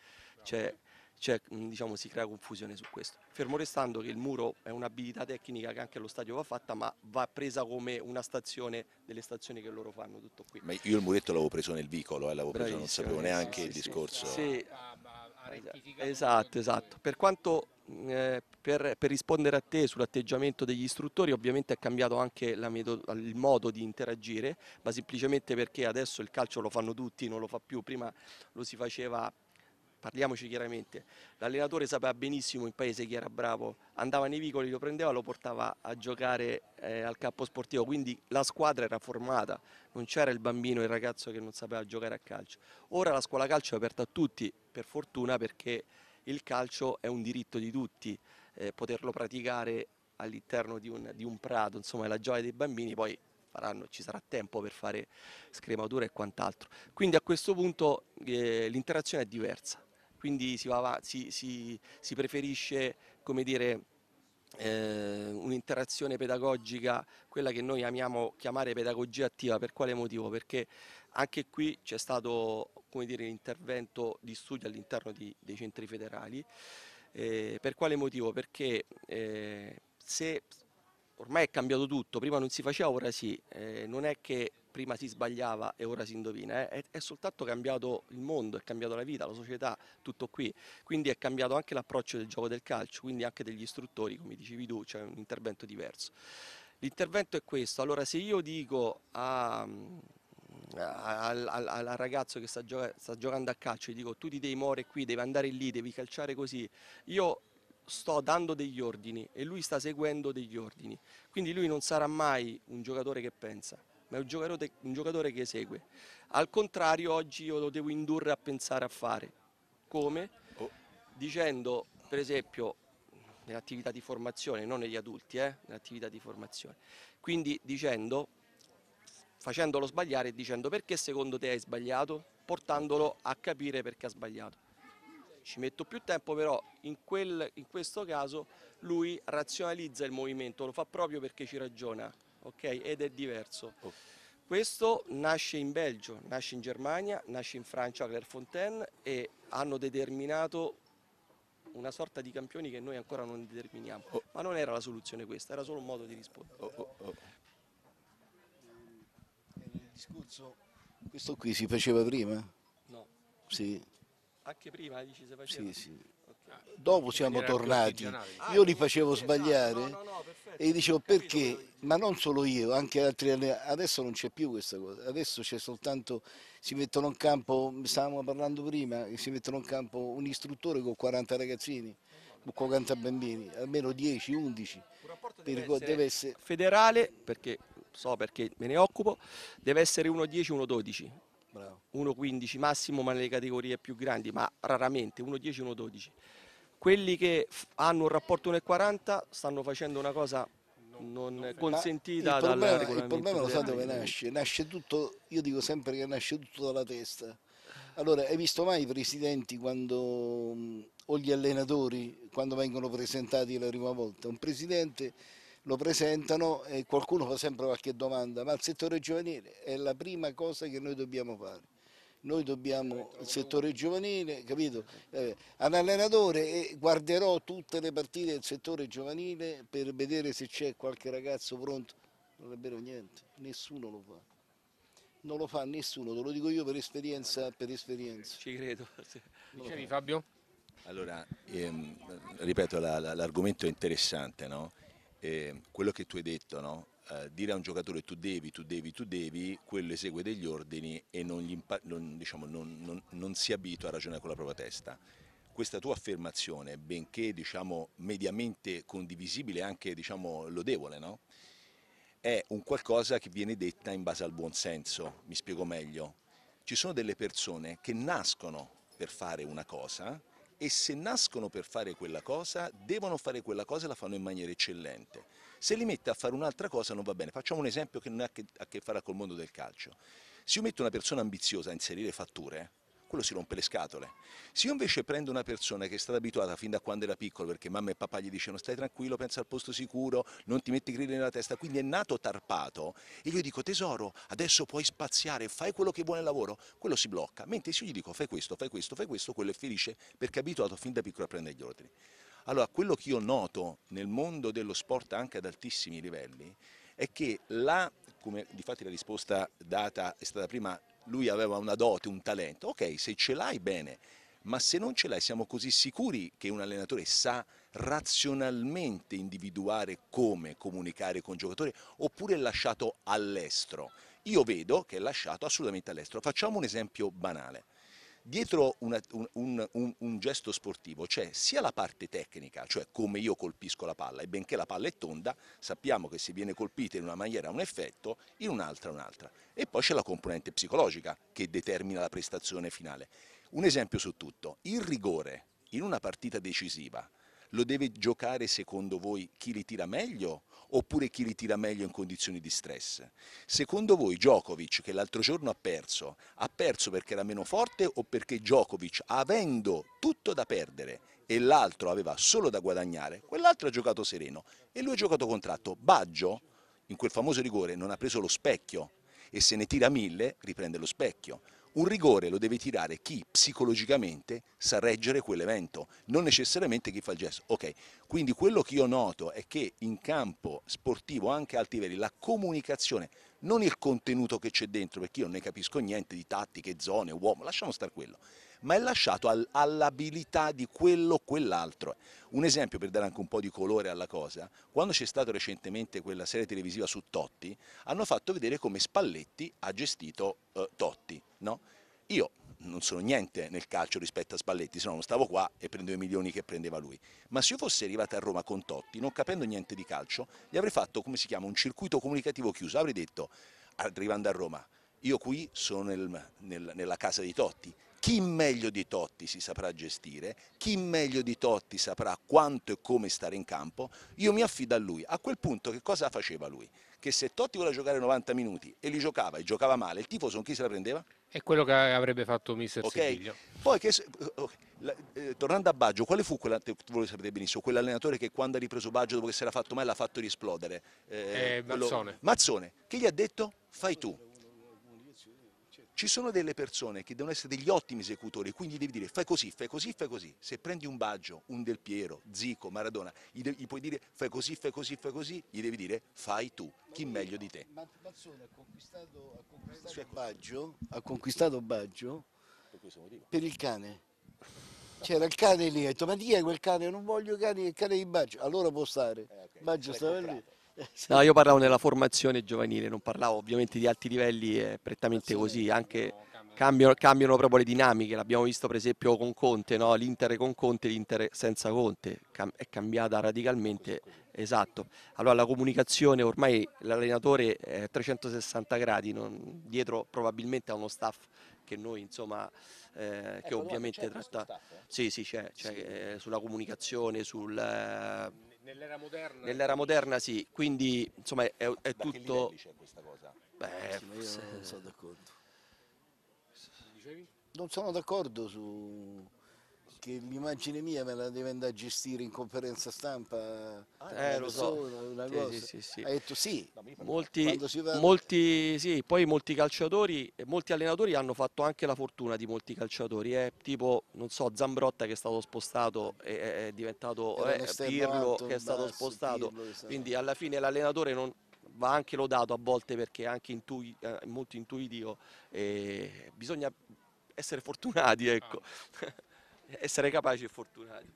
S2: c'è cioè, diciamo, si crea confusione su questo. Fermo restando che il muro è un'abilità tecnica che anche allo stadio va fatta, ma va presa come una stazione delle stazioni che loro fanno, tutto qui.
S3: Ma io il muretto l'avevo preso nel vicolo, eh, l'avevo preso, non sapevo eh, neanche sì, il sì, discorso. Sì.
S2: Ah, esatto, esatto. Per quanto mm, eh, per, per, rispondere a te sull'atteggiamento degli istruttori, ovviamente è cambiato anche il modo di interagire, ma semplicemente perché adesso il calcio lo fanno tutti, non lo fa più, prima lo si faceva parliamoci chiaramente, l'allenatore sapeva benissimo in paese chi era bravo, andava nei vicoli, lo prendeva, lo portava a giocare eh, al campo sportivo, quindi la squadra era formata, non c'era il bambino, il ragazzo che non sapeva giocare a calcio. Ora la scuola calcio è aperta a tutti, per fortuna perché il calcio è un diritto di tutti, eh, poterlo praticare all'interno di, di un, prato, insomma è la gioia dei bambini, poi faranno, ci sarà tempo per fare scrematura e quant'altro. Quindi a questo punto eh, l'interazione è diversa quindi si, va, si, si, si preferisce come dire, eh, un'interazione pedagogica, quella che noi amiamo chiamare pedagogia attiva, per quale motivo? Perché anche qui c'è stato come dire, l'intervento di studio all'interno dei centri federali, eh, per quale motivo? Perché eh, se ormai è cambiato tutto, prima non si faceva, ora sì, eh, non è che prima si sbagliava e ora si indovina, eh. è, è, soltanto cambiato il mondo, è cambiato la vita, la società, tutto qui, quindi è cambiato anche l'approccio del gioco del calcio, quindi anche degli istruttori, come dicevi tu, c'è cioè un intervento diverso. L'intervento è questo, allora se io dico a, al, al, al, ragazzo che sta, gioca sta, giocando a calcio, gli dico tu ti devi muovere qui, devi andare lì, devi calciare così, io sto dando degli ordini e lui sta seguendo degli ordini. Quindi lui non sarà mai un giocatore che pensa, ma è un giocatore, un giocatore che esegue. Al contrario, oggi io lo devo indurre a pensare a fare. Come? Oh. Dicendo, per esempio, nell'attività di formazione, non negli adulti, eh? nell'attività di formazione. Quindi dicendo, facendolo sbagliare e dicendo perché secondo te hai sbagliato, portandolo a capire perché ha sbagliato ci metto più tempo, però in, quel, in, questo caso lui razionalizza il movimento, lo fa proprio perché ci ragiona, ok? Ed è diverso. Oh. Questo nasce in Belgio, nasce in Germania, nasce in Francia a Clairefontaine e hanno determinato una sorta di campioni che noi ancora non determiniamo. Oh. Ma non era la soluzione questa, era solo un modo di rispondere. Oh, oh, Il oh. discorso,
S4: questo qui si faceva prima? No. Sì.
S2: Anche prima dici se facevano? Sì, sì. Okay. Ah,
S4: dopo siamo tornati. Io li facevo ah, esatto. sbagliare no, no, no, e gli dicevo perché, ma non solo io, anche altri allenatori. Adesso non c'è più questa cosa, adesso c'è soltanto, si mettono in campo, stavamo parlando prima, si mettono in campo un istruttore con 40 ragazzini. con
S2: 40 bambini, almeno 10, 11. Deve essere, deve essere federale, perché so perché me ne occupo, deve essere 1,10, 1,12 Bravo. 1,15 massimo, ma nelle categorie più grandi, ma raramente 1,10, 1,12. Quelli che hanno un rapporto 1,40 stanno facendo una cosa non, non consentita il problema, dal regolamento. Il problema lo sa dove nasce?
S4: Nasce tutto, io dico sempre che nasce tutto dalla testa. Allora, hai visto mai i presidenti quando, o gli allenatori quando vengono presentati la prima volta? Un presidente lo presentano e qualcuno fa sempre qualche domanda, ma il settore giovanile è la prima cosa che noi dobbiamo fare noi dobbiamo il settore giovanile, capito? Eh, ad allenatore guarderò tutte le partite del settore giovanile per vedere se c'è qualche ragazzo pronto. Non è vero niente, nessuno lo fa. Non lo fa nessuno, te lo dico io per esperienza, per esperienza.
S1: Ci credo. Dicevi Fabio?
S3: Allora, ehm, ripeto, l'argomento la, la, è interessante, no? eh, quello che tu hai detto, no? eh, dire a un giocatore tu devi, tu devi, tu devi, quello esegue degli ordini e non, non, diciamo, non, non si abitua a ragionare con la propria testa. Questa tua affermazione, benché diciamo, mediamente condivisibile e anche diciamo, lodevole, no? è un qualcosa che viene detta in base al buon senso. mi spiego meglio. Ci sono delle persone che nascono per fare una cosa e se nascono per fare quella cosa, devono fare quella cosa e la fanno in maniera eccellente. Se li mette a fare un'altra cosa non va bene. Facciamo un esempio che non ha a che fare col mondo del calcio. Se io metto una persona ambiziosa a inserire fatture, quello si rompe le scatole. Se io invece prendo una persona che è stata abituata fin da quando era piccola, perché mamma e papà gli dicevano stai tranquillo, pensa al posto sicuro, non ti metti grilli nella testa, quindi è nato tarpato e io dico tesoro, adesso puoi spaziare, fai quello che vuoi il lavoro, quello si blocca, mentre se io gli dico fai questo, fai questo, fai questo, quello è felice perché è abituato fin da piccolo a prendere gli ordini. Allora, quello che io noto nel mondo dello sport anche ad altissimi livelli è che la, come difatti la risposta data è stata prima lui aveva una dote, un talento, ok se ce l'hai bene, ma se non ce l'hai siamo così sicuri che un allenatore sa razionalmente individuare come comunicare con il giocatore oppure è lasciato all'estero. Io vedo che è lasciato assolutamente all'estero. Facciamo un esempio banale dietro una, un, un, un, gesto sportivo c'è sia la parte tecnica, cioè come io colpisco la palla, e benché la palla è tonda, sappiamo che se viene colpita in una maniera ha un effetto, in un'altra un'altra. E poi c'è la componente psicologica che determina la prestazione finale. Un esempio su tutto, il rigore in una partita decisiva lo deve giocare secondo voi chi li tira meglio oppure chi li tira meglio in condizioni di stress? Secondo voi Djokovic che l'altro giorno ha perso, ha perso perché era meno forte o perché Djokovic avendo tutto da perdere e l'altro aveva solo da guadagnare, quell'altro ha giocato sereno e lui ha giocato contratto. Baggio in quel famoso rigore non ha preso lo specchio e se ne tira mille riprende lo specchio. Un rigore lo deve tirare chi psicologicamente sa reggere quell'evento, non necessariamente chi fa il gesto. Ok, quindi quello che io noto è che in campo sportivo, anche a alti livelli, la comunicazione, non il contenuto che c'è dentro, perché io non ne capisco niente di tattiche, zone, uomo, lasciamo stare quello ma è lasciato al, all'abilità di quello o quell'altro. Un esempio per dare anche un po' di colore alla cosa, quando c'è stata recentemente quella serie televisiva su Totti, hanno fatto vedere come Spalletti ha gestito eh, Totti. No? Io non sono niente nel calcio rispetto a Spalletti, se no non stavo qua e prendevo i milioni che prendeva lui. Ma se io fossi arrivato a Roma con Totti, non capendo niente di calcio, gli avrei fatto, come si chiama, un circuito comunicativo chiuso. Avrei detto, arrivando a Roma, io qui sono nel, nel, nella casa di Totti, chi meglio di Totti si saprà gestire, chi meglio di Totti saprà quanto e come stare in campo, io mi affido a lui. A quel punto che cosa faceva lui? Che se Totti voleva giocare 90 minuti e li giocava e giocava male, il tifoso con chi se la prendeva? È quello che avrebbe fatto Mister okay. Siriglio. Poi, che, oh, eh, tornando a Baggio, quale fu quella, voi sapete benissimo, quell'allenatore che quando ha ripreso Baggio dopo che si era fatto male l'ha fatto riesplodere? Eh, eh, Mazzone. Quello, Mazzone, che gli ha detto? Fai tu ci sono delle persone che devono essere degli ottimi esecutori, quindi devi dire fai così, fai così, fai così. Se prendi un Baggio, un Del Piero, Zico, Maradona, gli, devi, gli puoi dire fai così, fai così, fai così, gli devi dire fai tu, chi ma, meglio di
S4: te. Mazzone ha conquistato, ha conquistato cioè, Baggio, ha conquistato Baggio per, per il cane. C'era il cane lì, ha detto ma chi è quel cane? Non voglio cani, è il cane di Baggio. Allora può stare. Eh, okay. Baggio stava lì.
S2: No, io parlavo nella formazione giovanile, non parlavo ovviamente di alti livelli, è eh, prettamente così, anche cambiano, cambiano proprio le dinamiche, l'abbiamo visto per esempio con Conte, no? l'Inter con Conte, l'Inter senza Conte, è cambiata radicalmente, esatto. Allora la comunicazione ormai l'allenatore è 360 gradi, non, dietro probabilmente a uno staff che noi insomma eh, che ecco, ovviamente tratta staff, eh? sì sì c'è, sì. eh, sulla comunicazione sul eh, Nell'era moderna? Nell'era moderna sì, quindi insomma è, è tutto... c'è questa cosa? Beh, sì, se... non sono d'accordo.
S4: Non sono d'accordo su che l'immagine mia me la deve andare a gestire in conferenza stampa. Ah, eh, lo so. Sì, sì, sì, ha detto sì. Molti,
S2: molti, sì, poi molti calciatori, molti allenatori hanno fatto anche la fortuna di molti calciatori. Eh? Tipo, non so, Zambrotta che è stato spostato è diventato eh, Pirlo che è stato basso, spostato. Pirlo, esatto. Quindi alla fine l'allenatore non, va anche lodato a volte perché è anche intui, eh, molto intuitivo. Eh, bisogna essere fortunati, ah. ecco. Ah. essere capaci e fortunati.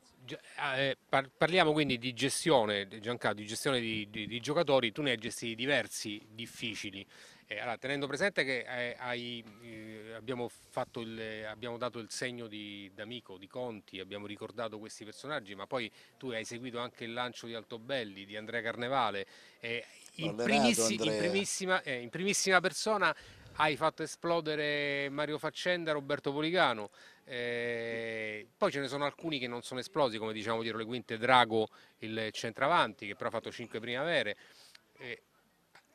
S2: Ah, eh,
S1: parliamo quindi di gestione, Giancarlo, di gestione di, di, di giocatori, tu ne hai gestiti diversi difficili. Eh, allora, tenendo presente che eh, hai, eh, abbiamo, il, abbiamo, dato il segno di D'Amico, di Conti, abbiamo ricordato questi personaggi, ma poi tu hai seguito anche il lancio di Altobelli, di Andrea Carnevale, in, primissi, Andrea. In, primissima, in primissima persona hai fatto esplodere Mario Faccenda, Roberto Poligano. Eh, poi ce ne sono alcuni che non sono esplosi, come diciamo dietro le quinte Drago, il centravanti, che però ha fatto 5 primavere. Eh,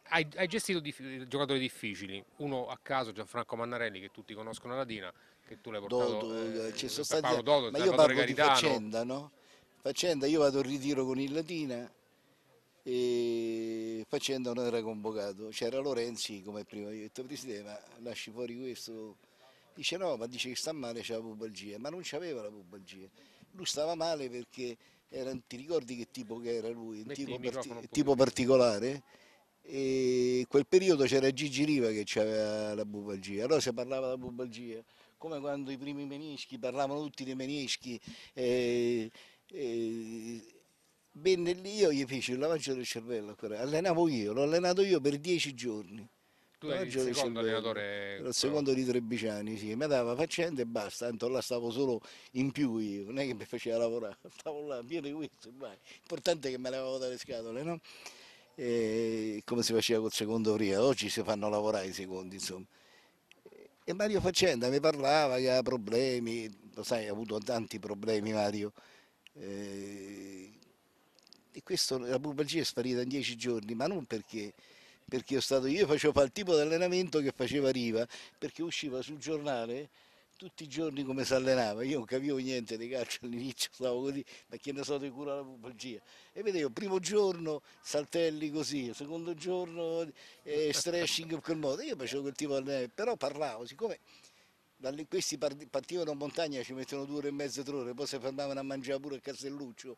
S1: hai, hai, gestito dif giocatori difficili, uno a caso Gianfranco Mannarelli che tutti conoscono alla Dina,
S4: che tu l'hai portato Dodo, eh, eh ci cioè, eh, sono stati, Paolo Dodo, ma io parlo Garitano. di faccenda, no? Faccenda, io vado in ritiro con il Latina e Faccenda non era convocato, c'era Lorenzi come prima, io detto Presidente ma lasci fuori questo Dice no, ma dice che sta male, c'è la pubalgia, ma non c'aveva la pubalgia. Lui stava male perché era, ti ricordi che tipo che era lui? Un tipo, parti, un tipo particolare? E in quel periodo c'era Gigi Riva che aveva la bubalgia, allora si parlava della bubalgia, come quando i primi menischi parlavano tutti dei menischi. Eh, eh, venne lì, io gli feci il lavaggio del cervello, allenavo io, l'ho allenato io per dieci giorni tu eri il secondo Cervello,
S1: allenatore il secondo
S4: di Trebiciani sì, mi dava faccende e basta tanto là stavo solo in più io non è che mi faceva lavorare stavo là vieni questo vai importante che me levavo dalle scatole no? E come si faceva col secondo prima oggi si fanno lavorare i secondi insomma e Mario Faccenda mi parlava che ha problemi lo sai ha avuto tanti problemi Mario e questo la pubalgia è sparita in dieci giorni ma non perché perché io, stato, io facevo il tipo di allenamento che faceva Riva, perché usciva sul giornale tutti i giorni come si allenava, io non capivo niente di calcio all'inizio, stavo così, ma che ne so di cura la pubalgia. E vedevo, primo giorno saltelli così, secondo giorno eh, stretching in quel modo, io facevo quel tipo di allenamento, però parlavo, siccome questi partivano in montagna ci mettevano due ore e mezzo, tre ore, poi si fermavano a mangiare pure a castelluccio,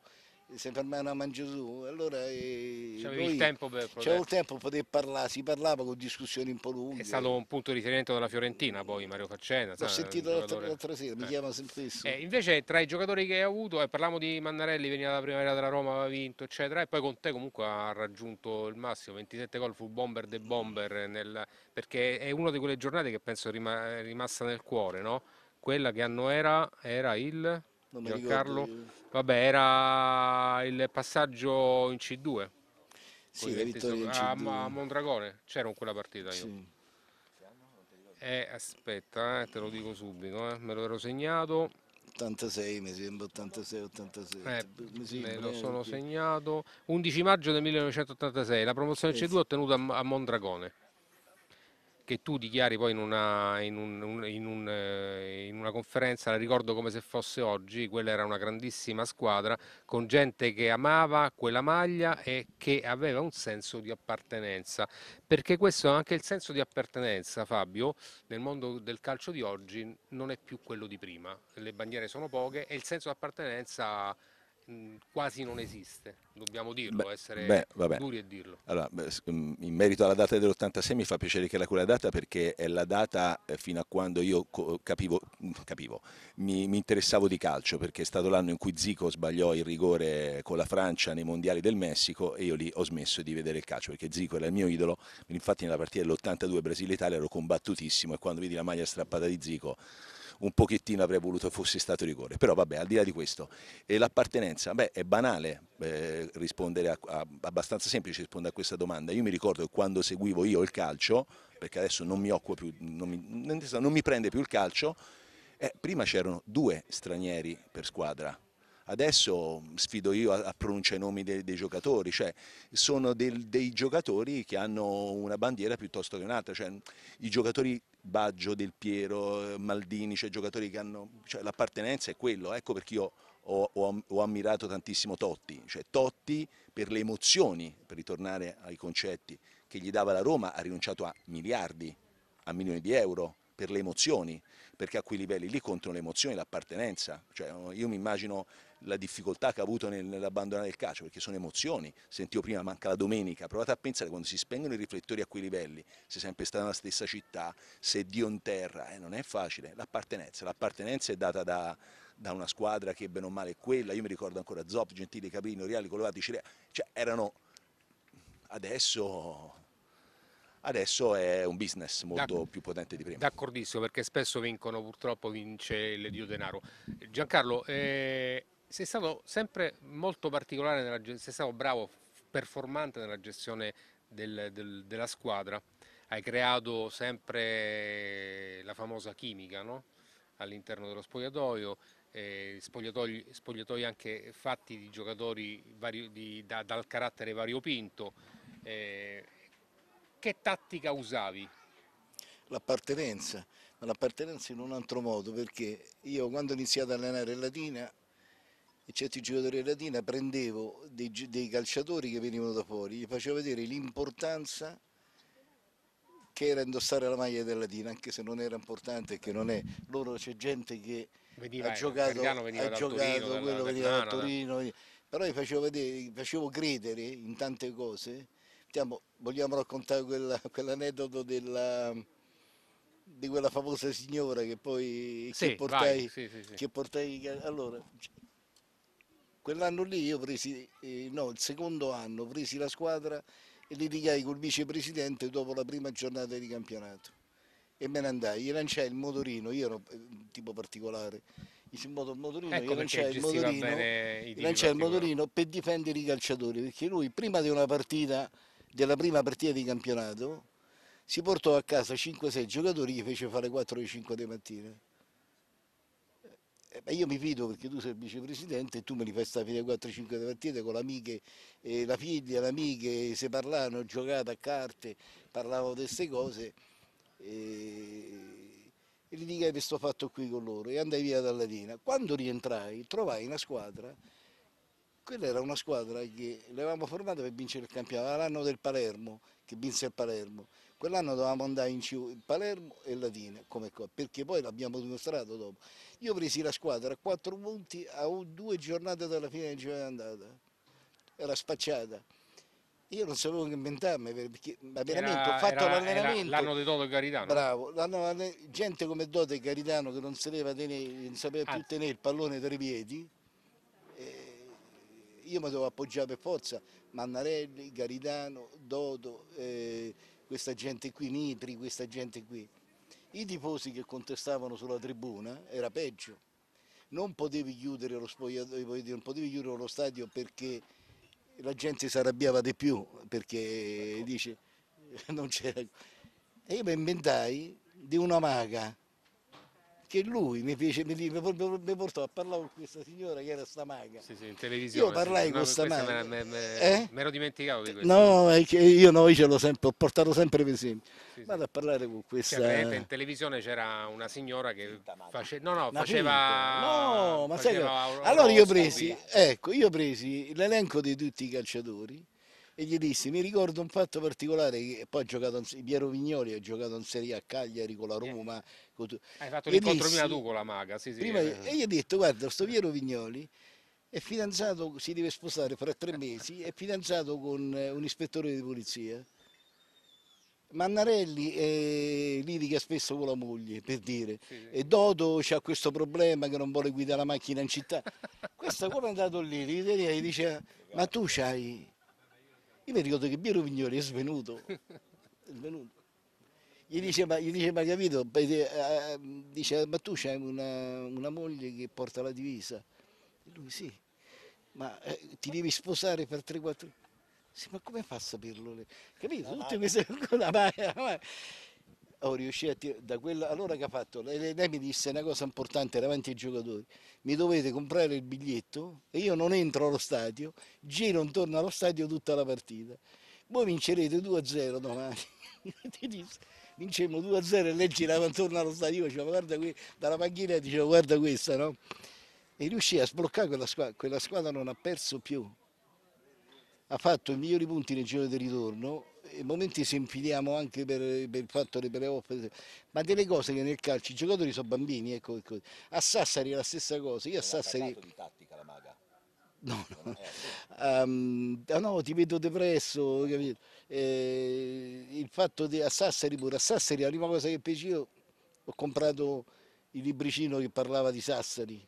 S4: si fermavano a mangiare su, allora eh, c'era il tempo per c'era il tempo per poter parlare, si parlava con discussioni un po' lunghe. È stato un
S1: punto di riferimento della Fiorentina poi Mario Faccena. L'ho sentito giocatore...
S4: l'altra, sera, eh. mi chiama sempre stesso. Eh,
S1: invece tra i giocatori che hai avuto, eh, parlavamo di Mannarelli, veniva dalla primavera della Roma, aveva vinto eccetera, e poi con te comunque ha raggiunto il massimo, 27 gol fu bomber de bomber, nel... perché è una di quelle giornate che penso è rimasta nel cuore, no? Quella che anno era, era il
S3: non mi Giancarlo,
S1: ricordo. Vabbè, era il passaggio in C2.
S5: Sì, la vittoria in C2. A, a
S1: Mondragone, c'era in quella partita io. Sì. Eh, aspetta, eh, te lo dico subito,
S4: eh. me lo ero segnato. 86 mi sembra, 86, 86. Eh, mi sembra,
S1: me lo eh, sono segnato. 11 maggio del 1986, la promozione C2 ottenuta a Mondragone che tu dichiari poi in una, in, un, in, un, eh, in una, conferenza, la ricordo come se fosse oggi, quella era una grandissima squadra con gente che amava quella maglia e che aveva un senso di appartenenza, perché questo anche il senso di appartenenza, Fabio, nel mondo del calcio di oggi non è più quello di prima, le bandiere sono poche e il senso di appartenenza Mm, quasi non esiste, dobbiamo dirlo, beh, essere beh, vabbè. duri e dirlo.
S3: Allora, mm, in merito alla data dell'86 mi fa piacere che era quella data perché è la data eh, fino a quando io capivo, mm, capivo mi, mi, interessavo di calcio perché è stato l'anno in cui Zico sbagliò il rigore con la Francia nei mondiali del Messico e io lì ho smesso di vedere il calcio perché Zico era il mio idolo, infatti nella partita dell'82 Brasile-Italia ero combattutissimo e quando vidi la maglia strappata di Zico un pochettino avrei voluto fosse stato rigore, però vabbè al di là di questo. E l'appartenenza, beh è banale eh, rispondere a, a, abbastanza semplice rispondere a questa domanda, io mi ricordo che quando seguivo io il calcio, perché adesso non mi occupo più, non mi, non mi prende più il calcio, eh, prima c'erano due stranieri per squadra, adesso sfido io a, pronunciare i nomi dei, dei giocatori, cioè sono del, dei giocatori che hanno una bandiera piuttosto che un'altra, cioè i giocatori Baggio, Del Piero, Maldini, cioè giocatori che hanno... Cioè, l'appartenenza è quello, ecco perché io ho, ho, ho ammirato tantissimo Totti, cioè Totti per le emozioni, per ritornare ai concetti che gli dava la Roma, ha rinunciato a miliardi, a milioni di euro, per le emozioni, perché a quei livelli lì contano le emozioni, l'appartenenza. Cioè, io mi immagino la difficoltà che ha avuto nel, nell'abbandonare il calcio, perché sono emozioni, sentivo prima manca la domenica, provate a pensare quando si spengono i riflettori a quei livelli, se sempre stata nella stessa città, se Dio in terra, eh, non è facile, l'appartenenza, l'appartenenza è data da, da una squadra che bene o male è quella, io mi ricordo ancora Zop, Gentile, Caprino, Riali, Colorati, Cirea, cioè erano adesso adesso è un business molto più potente di prima.
S1: D'accordissimo, perché spesso vincono, purtroppo vince il Dio Denaro. Giancarlo, eh, sei stato sempre molto particolare, nella, sei stato bravo, performante nella gestione del, del, della squadra, hai creato sempre la famosa chimica no? all'interno dello spogliatoio, eh, spogliatoi, spogliatoi, anche fatti di giocatori vario, di, da, dal carattere variopinto. Eh, che tattica usavi?
S4: L'appartenenza, ma l'appartenenza in un altro modo perché io quando ho iniziato ad allenare Latina certi giocatori della Latina, prendevo dei, dei calciatori che venivano da fuori, gli facevo vedere l'importanza che era indossare la maglia della Latina, anche se non era importante e che non è. Loro c'è gente che veniva, ha eh, giocato, ha giocato Torino, quello dalla, veniva da eh. Torino, da... però gli facevo, vedere, gli facevo credere in tante cose. Stiamo, vogliamo raccontare quella, quell'aneddoto della, di quella famosa signora che poi sì, che portai, vai, sì, sì, che portai allora Quell'anno lì io presi, eh, no, il secondo anno, presi la squadra e litigai col vicepresidente dopo la prima giornata di campionato e me ne andai, gli lanciai il motorino, io ero un eh, tipo particolare, in motorino, ecco gli lanciai il motorino, gli lanciai il motorino per difendere i calciatori, perché lui prima di una partita, della prima partita di campionato, si portò a casa 5-6 giocatori, gli fece fare 4 5 di mattina. Eh beh, io mi fido perché tu sei il vicepresidente e tu me li fai stare fino alle 4-5 partite con l'amiche, eh, la figlia, le amiche, se parlavano, giocato a carte, parlavano di queste cose e, gli dica che sto fatto qui con loro e andai via dalla dall'Atina. Quando rientrai trovai una squadra, quella era una squadra che l'avevamo formata per vincere il campionato, l'anno del Palermo, che vinse il Palermo Quell'anno dovevamo andare in C, Palermo e Latina, perché poi l'abbiamo dimostrato dopo. Io presi la squadra a quattro punti a due giornate dalla fine del giro di andata. Era spacciata. Io non sapevo che inventarmi, perché l'allenamento, ho fatto l'allenamento. L'anno
S1: di Dodo e Garitano. Bravo,
S4: gente come Dodo e Garitano che non, tenere, non sapeva più ah. tenere il pallone tra i piedi, eh, io mi dovevo appoggiare per forza, Mannarelli, Garitano, Dodo, eh, questa gente qui, Nitri, questa gente qui. I tifosi che contestavano sulla tribuna era peggio. Non potevi chiudere lo, eh, non potevi chiudere lo stadio perché la gente si arrabbiava di più, perché dice non c'era... E io mi inventai di una maga che lui mi, fece, mi, mi, portò a parlare con questa signora che era sta maga. Sì, sì, in televisione. Io parlai sì, con questa maga. Me, me, eh? me l'ero dimenticato di questo. No, è che io, no, io ce l'ho sempre, ho portato sempre per esempio. Sì, Vado a parlare con questa... Cioè, in
S1: televisione c'era una signora che face... no, no, faceva... No, ma faceva... sai che... Allora io presi,
S4: ecco, io presi l'elenco di tutti i calciatori e gli dissi mi ricordo un fatto particolare che poi ha giocato in, Piero Vignoli ha giocato in Serie A Cagliari con la Roma Ecco, Hai fatto l'incontro missi, prima tu con
S1: la maga, sì, sì. Prima, E gli ho
S4: detto, guarda, sto Piero Vignoli è fidanzato, si deve sposare fra tre mesi, è fidanzato con eh, un ispettore di polizia. Mannarelli eh, litiga spesso con la moglie, per dire, sì, sì. e Dodo ha questo problema che non vuole guidare la macchina in città. Questo come è andato lì, gli dice, ma tu c'hai... Io mi ricordo che Piero Vignoli è svenuto, è svenuto. Gli dice, ma, gli dice, ma capito, eh, eh, dice, ma tu c'hai una, una, moglie che porta la divisa? E lui sì, ma eh, ti devi sposare per 3-4... Sì, ma come fa a saperlo? Capito? Tutte queste eh. cose... Oh, riuscì a tir- da quella allora che ha fatto lei, lei mi disse una cosa importante davanti ai giocatori mi dovete comprare il biglietto e io non entro allo stadio giro intorno allo stadio tutta la partita voi vincerete 2-0 domani vincemmo 2-0 e lei girava intorno allo stadio, diceva guarda qui, dalla panchina diceva guarda questa, no? E riuscì a sbloccare quella squadra, quella squadra non ha perso più. Ha fatto i migliori punti nel giro di ritorno, in momenti se infiliamo anche per, per il fatto dei playoff, ma delle cose che nel calcio i giocatori sono bambini, ecco, ecco. A Sassari è la stessa cosa, io a Sassari... Tattica, la maga. No, no. Um, no, ti vedo depresso, capito? Eh, il fatto di a Sassari pure, a Sassari la prima cosa che feci io, ho comprato il libricino che parlava di Sassari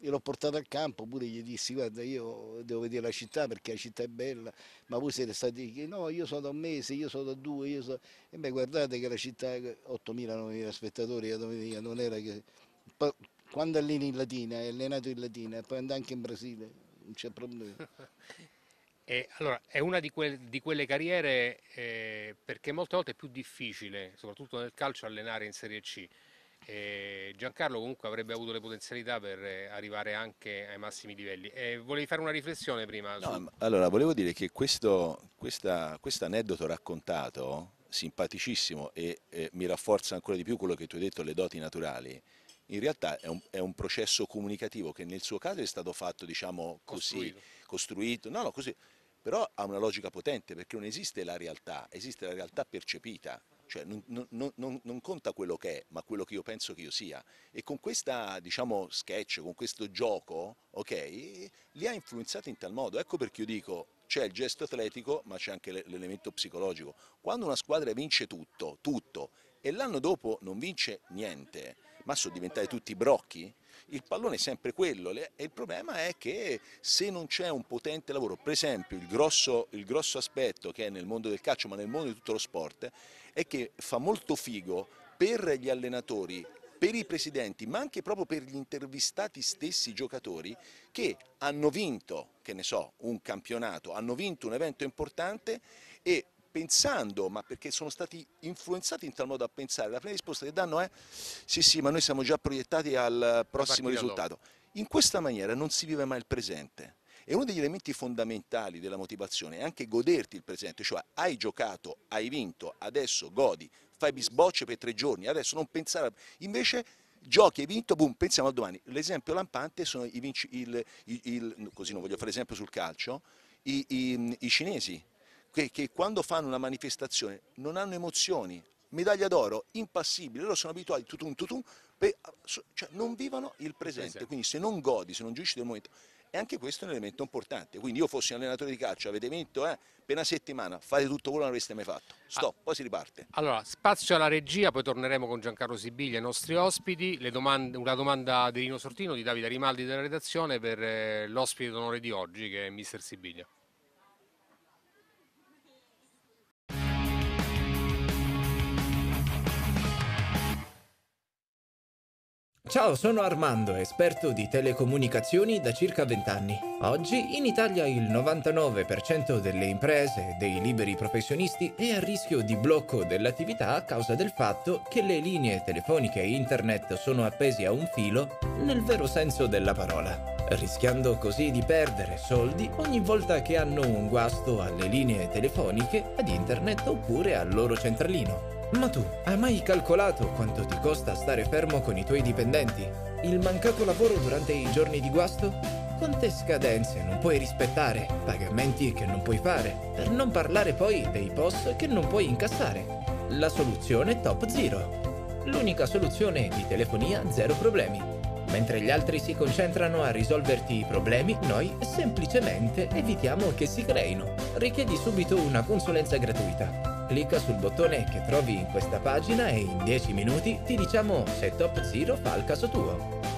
S4: e l'ho portato al campo, pure gli dissi guarda io devo vedere la città perché la città è bella, ma voi siete stati, no io sono da un mese, io sono da due, io sono... e beh guardate che la città 8.000-9.000 spettatori la eh, domenica non era che quando alleni in Latina, è allenato in Latina, poi andare anche in Brasile, non c'è problema.
S1: E eh, allora, è una di, que di quelle carriere eh, perché molte volte è più difficile, soprattutto nel calcio, allenare in Serie C. Eh, Giancarlo comunque avrebbe avuto le potenzialità per arrivare anche ai massimi livelli. Eh, volevi fare una riflessione prima? No, su...
S3: Allora, volevo dire che questo aneddoto raccontato, simpaticissimo e mi rafforza ancora di più quello che tu hai detto, le doti naturali, in realtà è un, è un, processo comunicativo che nel suo caso è stato fatto, diciamo così, costruito, costruito no, no, così, però ha una logica potente perché non esiste la realtà, esiste la realtà percepita. Cioè non, non, non, non, conta quello che è, ma quello che io penso che io sia. E con questa, diciamo, sketch, con questo gioco, ok, li ha influenzati in tal modo. Ecco perché io dico, c'è il gesto atletico, ma c'è anche l'elemento psicologico. Quando una squadra vince tutto, tutto, e l'anno dopo non vince niente, ma sono diventati tutti brocchi? Il pallone è sempre quello e il problema è che se non c'è un potente lavoro, per esempio il grosso, il grosso aspetto che è nel mondo del calcio ma nel mondo di tutto lo sport è che fa molto figo per gli allenatori per i presidenti, ma anche proprio per gli intervistati stessi giocatori che hanno vinto, che ne so, un campionato, hanno vinto un evento importante pensando, ma perché sono stati influenzati in tal modo a pensare, la prima risposta che danno è sì sì ma noi siamo già proiettati al prossimo risultato. Dopo. In questa maniera non si vive mai il presente. E uno degli elementi fondamentali della motivazione è anche goderti il presente, cioè hai giocato, hai vinto, adesso godi, fai bisbocce per tre giorni, adesso non pensare, invece giochi, hai vinto, boom, pensiamo a domani. L'esempio lampante sono i vinci, il, il, il, così non voglio fare esempio sul calcio, i, i, i cinesi che, che quando fanno una manifestazione non hanno emozioni, medaglia d'oro, impassibile, loro sono abituati tutum tutum, per, cioè non vivono il presente, quindi se non godi, se non giudici del momento, e anche questo è un elemento importante, quindi io fossi un allenatore di calcio, avete vinto eh, per una settimana, fate tutto quello che non avreste mai fatto, ah. stop, ah. poi si riparte.
S1: Allora, spazio alla regia, poi torneremo con Giancarlo Sibiglia, i nostri ospiti, domande, una domanda di Rino Sortino, di Davide Rimaldi della redazione per eh, l'ospite d'onore di oggi che è mister Sibiglia.
S6: Ciao, sono Armando, esperto di telecomunicazioni da circa 20 anni. Oggi in Italia il 99% delle imprese, e dei liberi professionisti è a rischio di blocco dell'attività a causa del fatto che le linee telefoniche e internet sono appesi a un filo nel vero senso della parola rischiando così di perdere soldi ogni volta che hanno un guasto alle linee telefoniche, ad internet oppure al loro centralino. Ma tu hai mai calcolato quanto ti costa stare fermo con i tuoi dipendenti? Il mancato lavoro durante i giorni di guasto? Quante scadenze non puoi rispettare, pagamenti che non puoi fare, per non parlare poi dei POS che non puoi incassare. La soluzione Top Zero. L'unica soluzione di telefonia zero problemi. Mentre gli altri si concentrano a risolverti i problemi, noi semplicemente evitiamo che si creino. Richiedi subito una consulenza gratuita. Clicca sul bottone che trovi in questa pagina e in 10 minuti ti diciamo se Top Zero fa il caso
S7: tuo.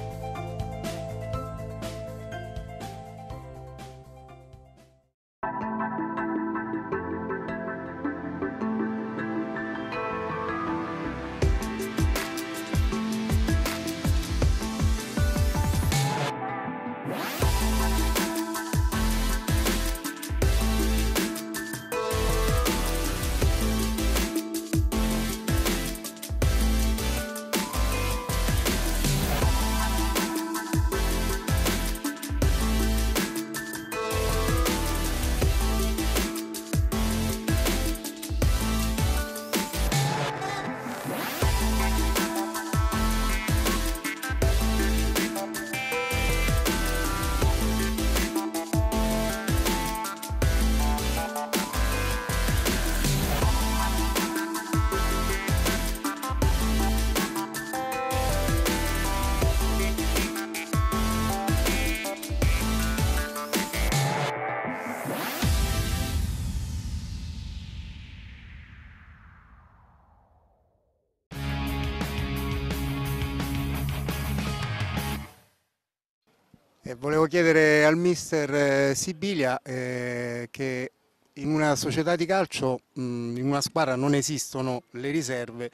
S1: chiedere al mister eh, Sibilia eh, che in una società di calcio, mm, in una squadra non esistono le riserve,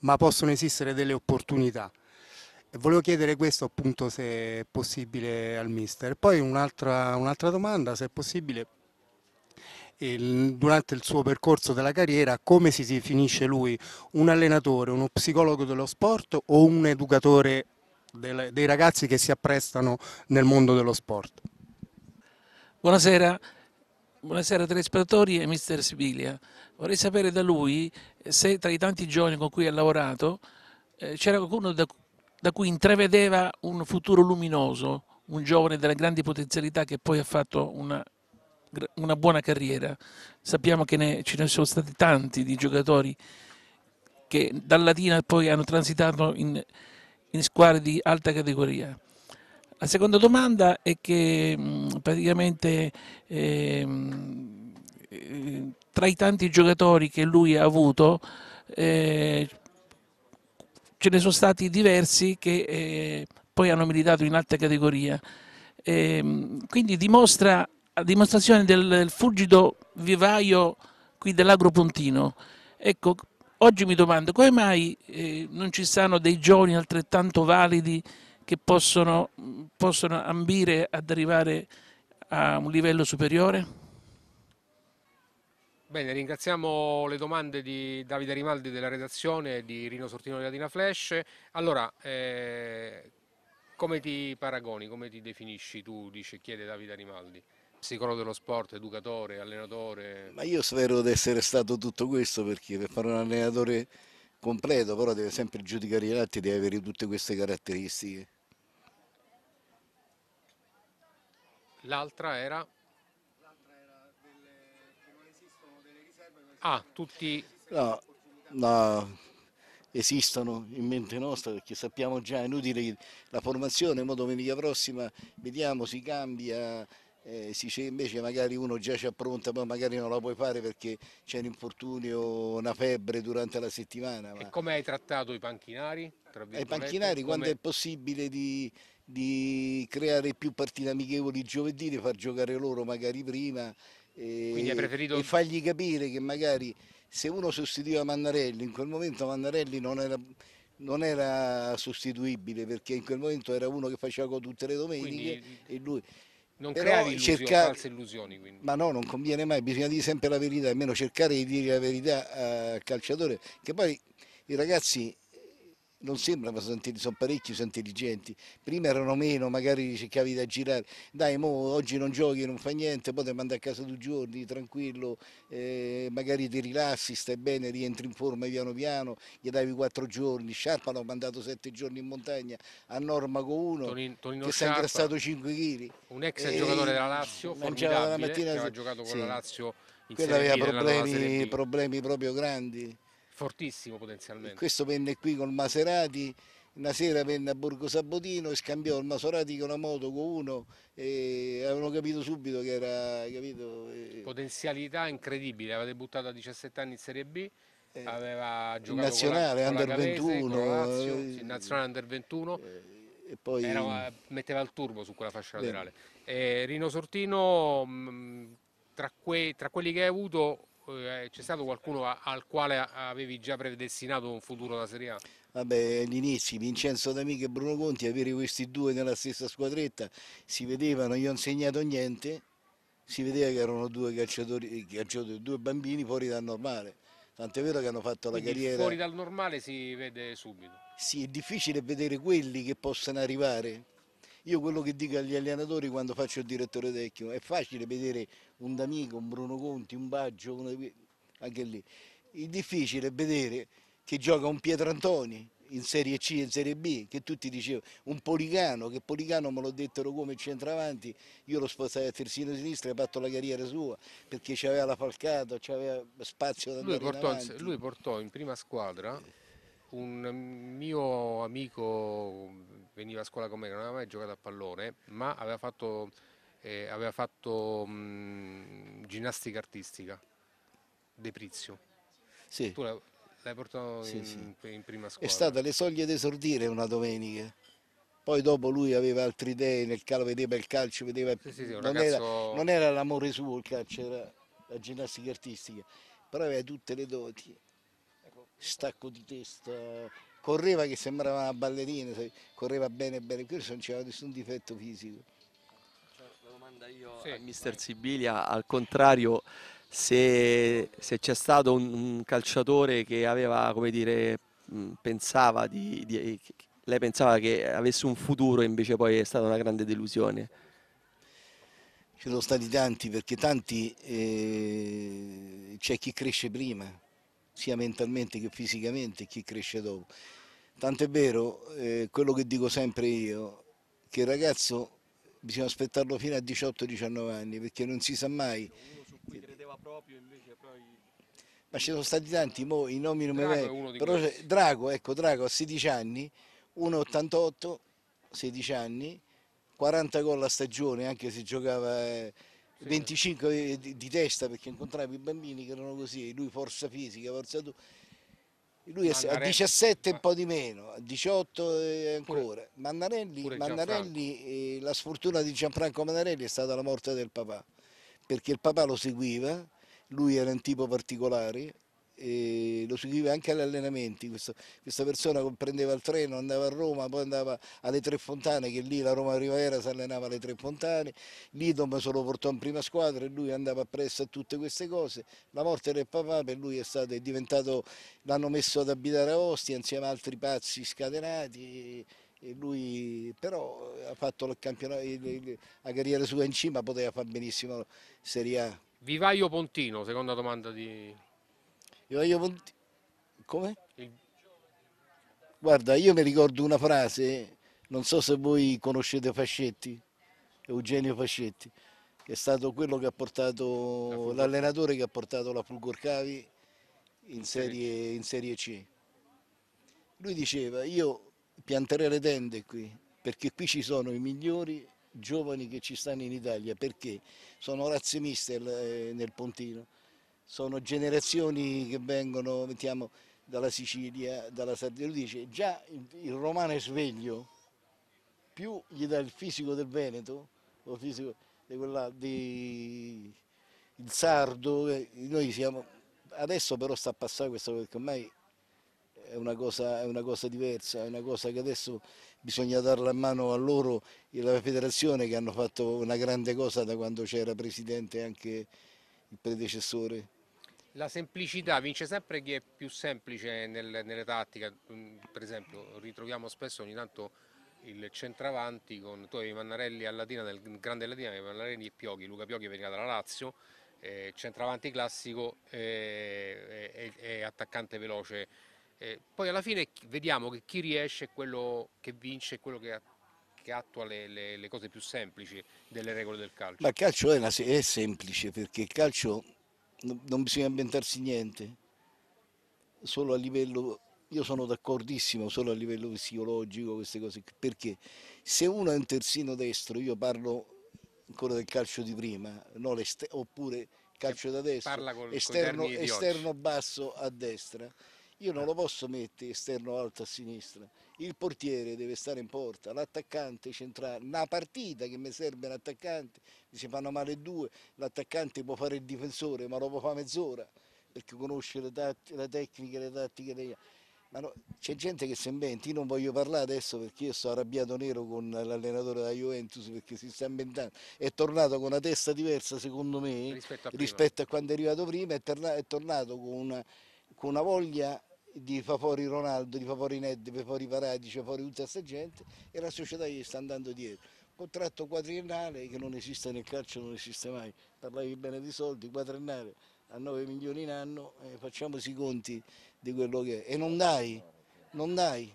S1: ma possono esistere delle opportunità. E volevo chiedere questo appunto se è possibile al mister. Poi un'altra un domanda, se è possibile, il, durante il suo percorso della carriera, come si definisce lui? Un allenatore, uno psicologo dello sport o un educatore dei ragazzi che si apprestano nel mondo dello sport.
S7: Buonasera, buonasera telespettatori e mister Sibilia. Vorrei sapere da lui eh, se tra i tanti giovani con cui ha lavorato eh, c'era qualcuno da, da cui intravedeva un futuro luminoso, un giovane delle grandi potenzialità che poi ha fatto una una buona carriera. Sappiamo che ne, ce ne sono stati tanti di giocatori che dalla Latina poi hanno transitato in in squadre di alta categoria. La seconda domanda è che mm, praticamente ehm, eh, tra i tanti giocatori che lui ha avuto eh, ce ne sono stati diversi che eh, poi hanno militato in alta categoria. Ehm, quindi dimostra a dimostrazione del, del, fulgido vivaio qui dell'Agropontino. Ecco, Oggi mi domando come mai eh, non ci stanno dei giovani altrettanto validi che possono, possono ambire ad arrivare a un livello superiore?
S1: Bene, ringraziamo le domande di Davide Rimaldi della redazione di Rino Sortino di Latina Flash. Allora, eh, come ti paragoni, come ti definisci tu, dice, chiede Davide Rimaldi? psicologo dello sport, educatore, allenatore. Ma io
S4: spero di essere stato tutto questo perché per fare un allenatore completo però deve sempre giudicare gli altri, deve avere tutte queste caratteristiche.
S1: L'altra era? L'altra era delle... che non esistono delle riserve. Ah, tutti...
S4: No, no, esistono in mente nostra perché sappiamo già, è inutile la formazione, ma domenica prossima vediamo, si cambia, eh, si dice invece magari uno già c'è pronta ma magari non la puoi fare perché c'è un infortunio, una febbre durante la settimana. Ma... E
S1: come hai trattato i panchinari? Eh, I panchinari quando è
S4: possibile di, di, creare più partite amichevoli giovedì, di far giocare loro magari prima e, preferito... e fargli capire che magari se uno sostituiva Mannarelli, in quel momento Mannarelli non era non era sostituibile perché in quel momento era uno che faceva tutte le domeniche Quindi... e lui
S1: non crea cercare... false illusioni.
S4: Quindi. Ma no, non conviene mai, bisogna dire sempre la verità, almeno cercare di dire la verità al calciatore, che poi i ragazzi non sembrano sono parecchi, sono intelligenti. Prima erano meno, magari cercavi da girare. Dai, mo, oggi non giochi, non fa niente, poi ti mandi a casa due giorni, tranquillo, eh, magari ti rilassi, stai bene, rientri in forma piano piano, gli dai quattro giorni. Sciarpa l'ho mandato sette giorni in montagna, a Norma con uno, Tonino, Tonino che si è ingrassato 5 kg. Un ex e, giocatore della Lazio, eh, mangiava la mattina, che aveva giocato con sì. la Lazio. Quello aveva problemi, problemi proprio grandi. Fortissimo potenzialmente. Questo venne qui col Maserati, una sera venne a Borgo Sabotino e scambiò il Maserati con la moto con uno e avevano capito subito che era... Capito, eh...
S1: Potenzialità incredibile, aveva debuttato a 17 anni in Serie B, eh, aveva giocato nazionale, con la, con under Galese, 21, Lazio, eh, sì, nazionale under 21
S4: eh, poi... era, eh,
S1: metteva il turbo su quella fascia laterale eh, Rino Sortino mh, mm, tra, que, tra, quelli che hai avuto eh, c'è stato qualcuno al quale avevi già predestinato un futuro da Serie A?
S4: Vabbè, agli inizi Vincenzo D'Amico e Bruno Conti, avere questi due nella stessa squadretta, si vedevano, io ho insegnato niente, si vedeva che erano due calciatori, eh, calciatori due bambini fuori dal normale. Tant'è vero che hanno fatto Quindi la carriera. Fuori
S1: dal normale si vede subito.
S4: Sì, è difficile vedere quelli che possano arrivare io quello che dico agli allenatori quando faccio il direttore tecnico, è facile vedere un D'Amico, un Bruno Conti, un Baggio, di... anche lì. È difficile vedere che gioca un Pietro Antoni in Serie C e in Serie B, che tutti dicevano, un Poligano, che Poligano me lo dettero come centravanti, io l'ho spostato a terzino sinistra e ho fatto la carriera sua, perché c'aveva la falcata, c'aveva spazio da lui portò, in, lui
S1: portò in prima squadra un mio amico veniva a scuola con me, non aveva mai giocato a pallone, ma aveva fatto, eh, aveva fatto mh, mm, ginnastica artistica, Deprizio. Sì. Tu l'hai portato sì, in, sì. in, prima scuola. È stata
S4: le soglie d'esordire una domenica. Poi dopo lui aveva altre idee, nel calcio vedeva il calcio, vedeva... Sì, non, ragazzo... era, non, era, l'amore suo il calcio, era la ginnastica artistica, però aveva tutte le doti, stacco di testa, correva che sembrava una ballerina, correva bene bene, questo non c'era nessun difetto fisico. Una
S2: certo, domanda io sì. a mister Sibilia, al contrario se, c'è stato un, un, calciatore che aveva, come dire, pensava di, di, lei pensava che avesse un futuro invece poi è stata una grande delusione.
S4: Ce ne sono stati tanti perché tanti eh, c'è chi cresce prima sia mentalmente che fisicamente, chi cresce dopo. Tant'è vero, eh, quello che dico sempre io, che il ragazzo bisogna aspettarlo fino a 18-19 anni, perché non si sa mai. Uno su cui credeva proprio invece poi... Ma ci sono stati tanti, mo, i nomi non mi vengono. Però Drago, ecco, Drago a 16 anni, 1,88, 16 anni, 40 gol a stagione, anche se giocava... Eh, sì. 25 eh, di, di, testa perché incontravo i bambini che erano così, lui forza fisica, forza tu. Lui è, a 17 un po' di meno, a 18 ancora. Pure, Mannarelli, pure Mannarelli eh, la sfortuna di Gianfranco Mannarelli è stata la morte del papà, perché il papà lo seguiva, lui era un tipo particolare, e lo seguiva anche agli allenamenti, Questo, questa persona prendeva il treno, andava a Roma, poi andava alle Tre Fontane, che lì la Roma Rivera si allenava alle Tre Fontane, Lidom se lo portò in prima squadra e lui andava appresso a tutte queste cose, la morte del papà per lui è stata, è diventato, l'hanno messo ad abitare a Ostia insieme ad altri pazzi scatenati. E lui però ha fatto il campionato, la carriera sua in cima, poteva fare benissimo Serie A.
S1: Vivaio Pontino, seconda domanda di io voglio...
S4: Come? Guarda, io mi ricordo una frase, non so se voi conoscete Fascetti, Eugenio Fascetti, che è stato quello che ha portato, l'allenatore che ha portato la Fulgor Cavi in serie, in serie C. Lui diceva, io pianterei le tende qui, perché qui ci sono i migliori giovani che ci stanno in Italia, perché sono razze miste eh, nel Pontino sono generazioni che vengono mettiamo, dalla Sicilia, dalla Sardegna, dice già il romano è sveglio, più gli dà il fisico del Veneto, o il fisico di quella di il sardo, eh, noi siamo, adesso però sta passando questo perché ormai è una, cosa, è una, cosa, diversa, è una cosa che adesso bisogna darla la mano a loro e alla federazione che hanno fatto una grande cosa da quando c'era presidente anche il predecessore.
S1: La semplicità vince sempre chi è più semplice nel, nelle tattiche, mm, per esempio ritroviamo spesso ogni tanto il centravanti con tu avevi Mannarelli a Latina, nel Grande Latina avevi Mannarelli e Pioghi, Luca Pioghi veniva dalla Lazio, eh, centravanti classico e eh, eh, eh attaccante veloce. Eh, poi alla fine vediamo che chi riesce è quello che vince, è quello che che attua le, le, le, cose più semplici delle regole del calcio. Ma il
S4: calcio è, una, è semplice perché il calcio non bisogna ambientarsi niente, solo a livello, io sono d'accordissimo, solo a livello psicologico queste cose, perché se uno è un terzino destro, io parlo ancora del calcio di prima, no, oppure calcio da destra, col, esterno, esterno basso a destra, io non lo posso mettere esterno alto a sinistra, il portiere deve stare in porta, l'attaccante centrale, una partita che mi serve un attaccante, mi si fanno male due, l'attaccante può fare il difensore ma lo può fare mezz'ora perché conosce le, tatti, le tecniche, le tattiche, le... ma no, c'è gente che si inventa, io non voglio parlare adesso perché io sto arrabbiato nero con l'allenatore della Juventus perché si sta inventando, è tornato con una testa diversa secondo me rispetto a, rispetto a quando è arrivato prima, è, tornato con una, con una voglia di far Ronaldo, di far fuori di far fuori di fuori tutta questa gente e la società gli sta andando dietro. Contratto quadriennale che non esiste nel calcio, non esiste mai. Parlavi bene di soldi, quadriennale a 9 milioni in anno, eh, facciamoci i conti di quello che è. E non dai, non dai.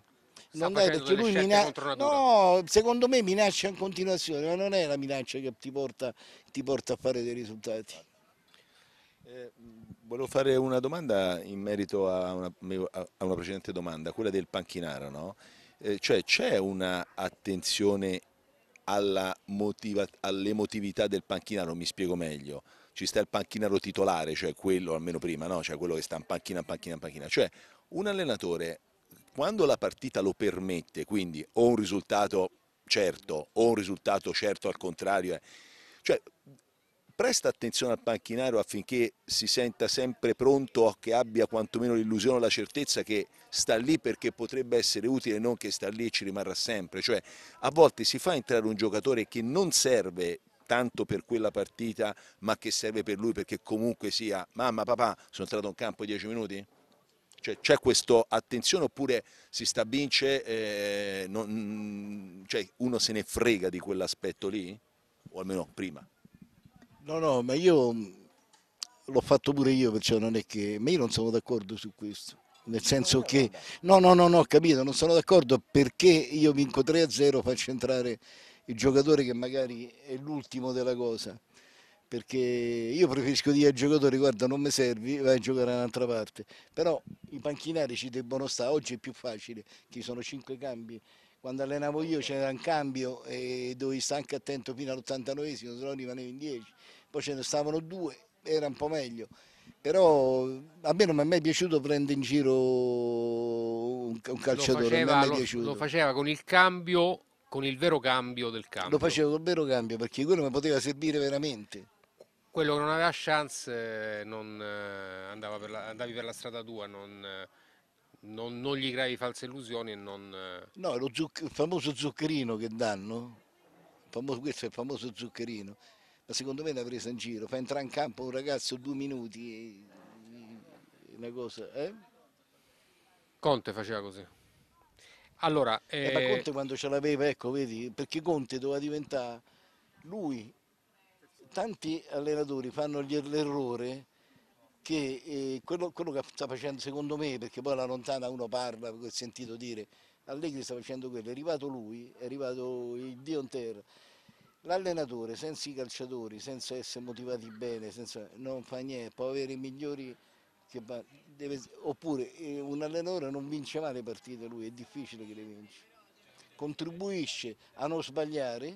S4: non dai perché lui minaccia. No, secondo me minaccia in continuazione, ma non è la minaccia che ti porta, ti porta a fare dei risultati. Eh,
S3: Volevo fare una domanda in merito a una, a una precedente domanda, quella del panchinaro, no? eh, cioè c'è un'attenzione all'emotività all del panchinaro, mi spiego meglio. Ci sta il panchinaro titolare, cioè quello almeno prima, no? cioè quello che sta in panchina, in panchina, in panchina. Cioè un allenatore, quando la partita lo permette, quindi o un risultato certo o un risultato certo al contrario, eh, cioè presta attenzione al panchinario affinché si senta sempre pronto o che abbia quantomeno l'illusione o la certezza che sta lì perché potrebbe essere utile, non che sta lì e ci rimarrà sempre. Cioè, a volte si fa entrare un giocatore che non serve tanto per quella partita, ma che serve per lui perché comunque sia mamma, papà, sono entrato in campo dieci minuti? Cioè, c'è questa attenzione oppure si sta vince, eh, non, cioè uno se ne frega di quell'aspetto lì? O almeno prima?
S4: No, no, ma io mm, l'ho fatto pure io, perciò non è che... Ma io non sono d'accordo su questo. Nel senso che... Eh, no, no, no, no, ho capito, non sono d'accordo perché io vinco 3-0, faccio entrare il giocatore che magari è l'ultimo della cosa. Perché io preferisco dire al giocatore, guarda, non mi servi, vai a giocare da un'altra parte. Però i panchinari ci debbono stare, oggi è più facile, che sono 5 cambi quando allenavo io c'era un cambio e dovevi stare anche attento fino all'89esimo, se no rimanevi in 10 poi ce ne stavano due, era un po' meglio. Però a me non mi è mai piaciuto prendere in giro un, un calciatore, lo faceva, lo, lo
S1: faceva con il cambio, con il vero cambio del campo. Lo faceva
S4: con il vero cambio perché quello mi poteva servire veramente
S1: quello che non aveva chance non, eh, per la, andavi per la strada tua, non, eh, non, non gli creavi false illusioni e non... Eh.
S4: No, il famoso zuccherino che danno, famoso, questo è il famoso zuccherino, ma secondo me l'ha presa in giro, fa entrare in campo un ragazzo due minuti, una cosa, eh?
S1: Conte faceva così.
S4: Allora, eh... Eh, ma Conte quando ce l'aveva, ecco, vedi, perché Conte doveva diventare lui. Tanti allenatori fanno er-, l'errore che eh, quello, quello, che sta facendo secondo me, perché poi alla lontana uno parla, ho sentito dire, Allegri sta facendo quello, è arrivato lui, è arrivato il Dio in terra, L'allenatore senza i calciatori, senza essere motivati bene, senza, non fa niente, può avere i migliori, che, deve, oppure eh, un allenatore non vince mai le partite lui, è difficile che le vince. Contribuisce a non sbagliare,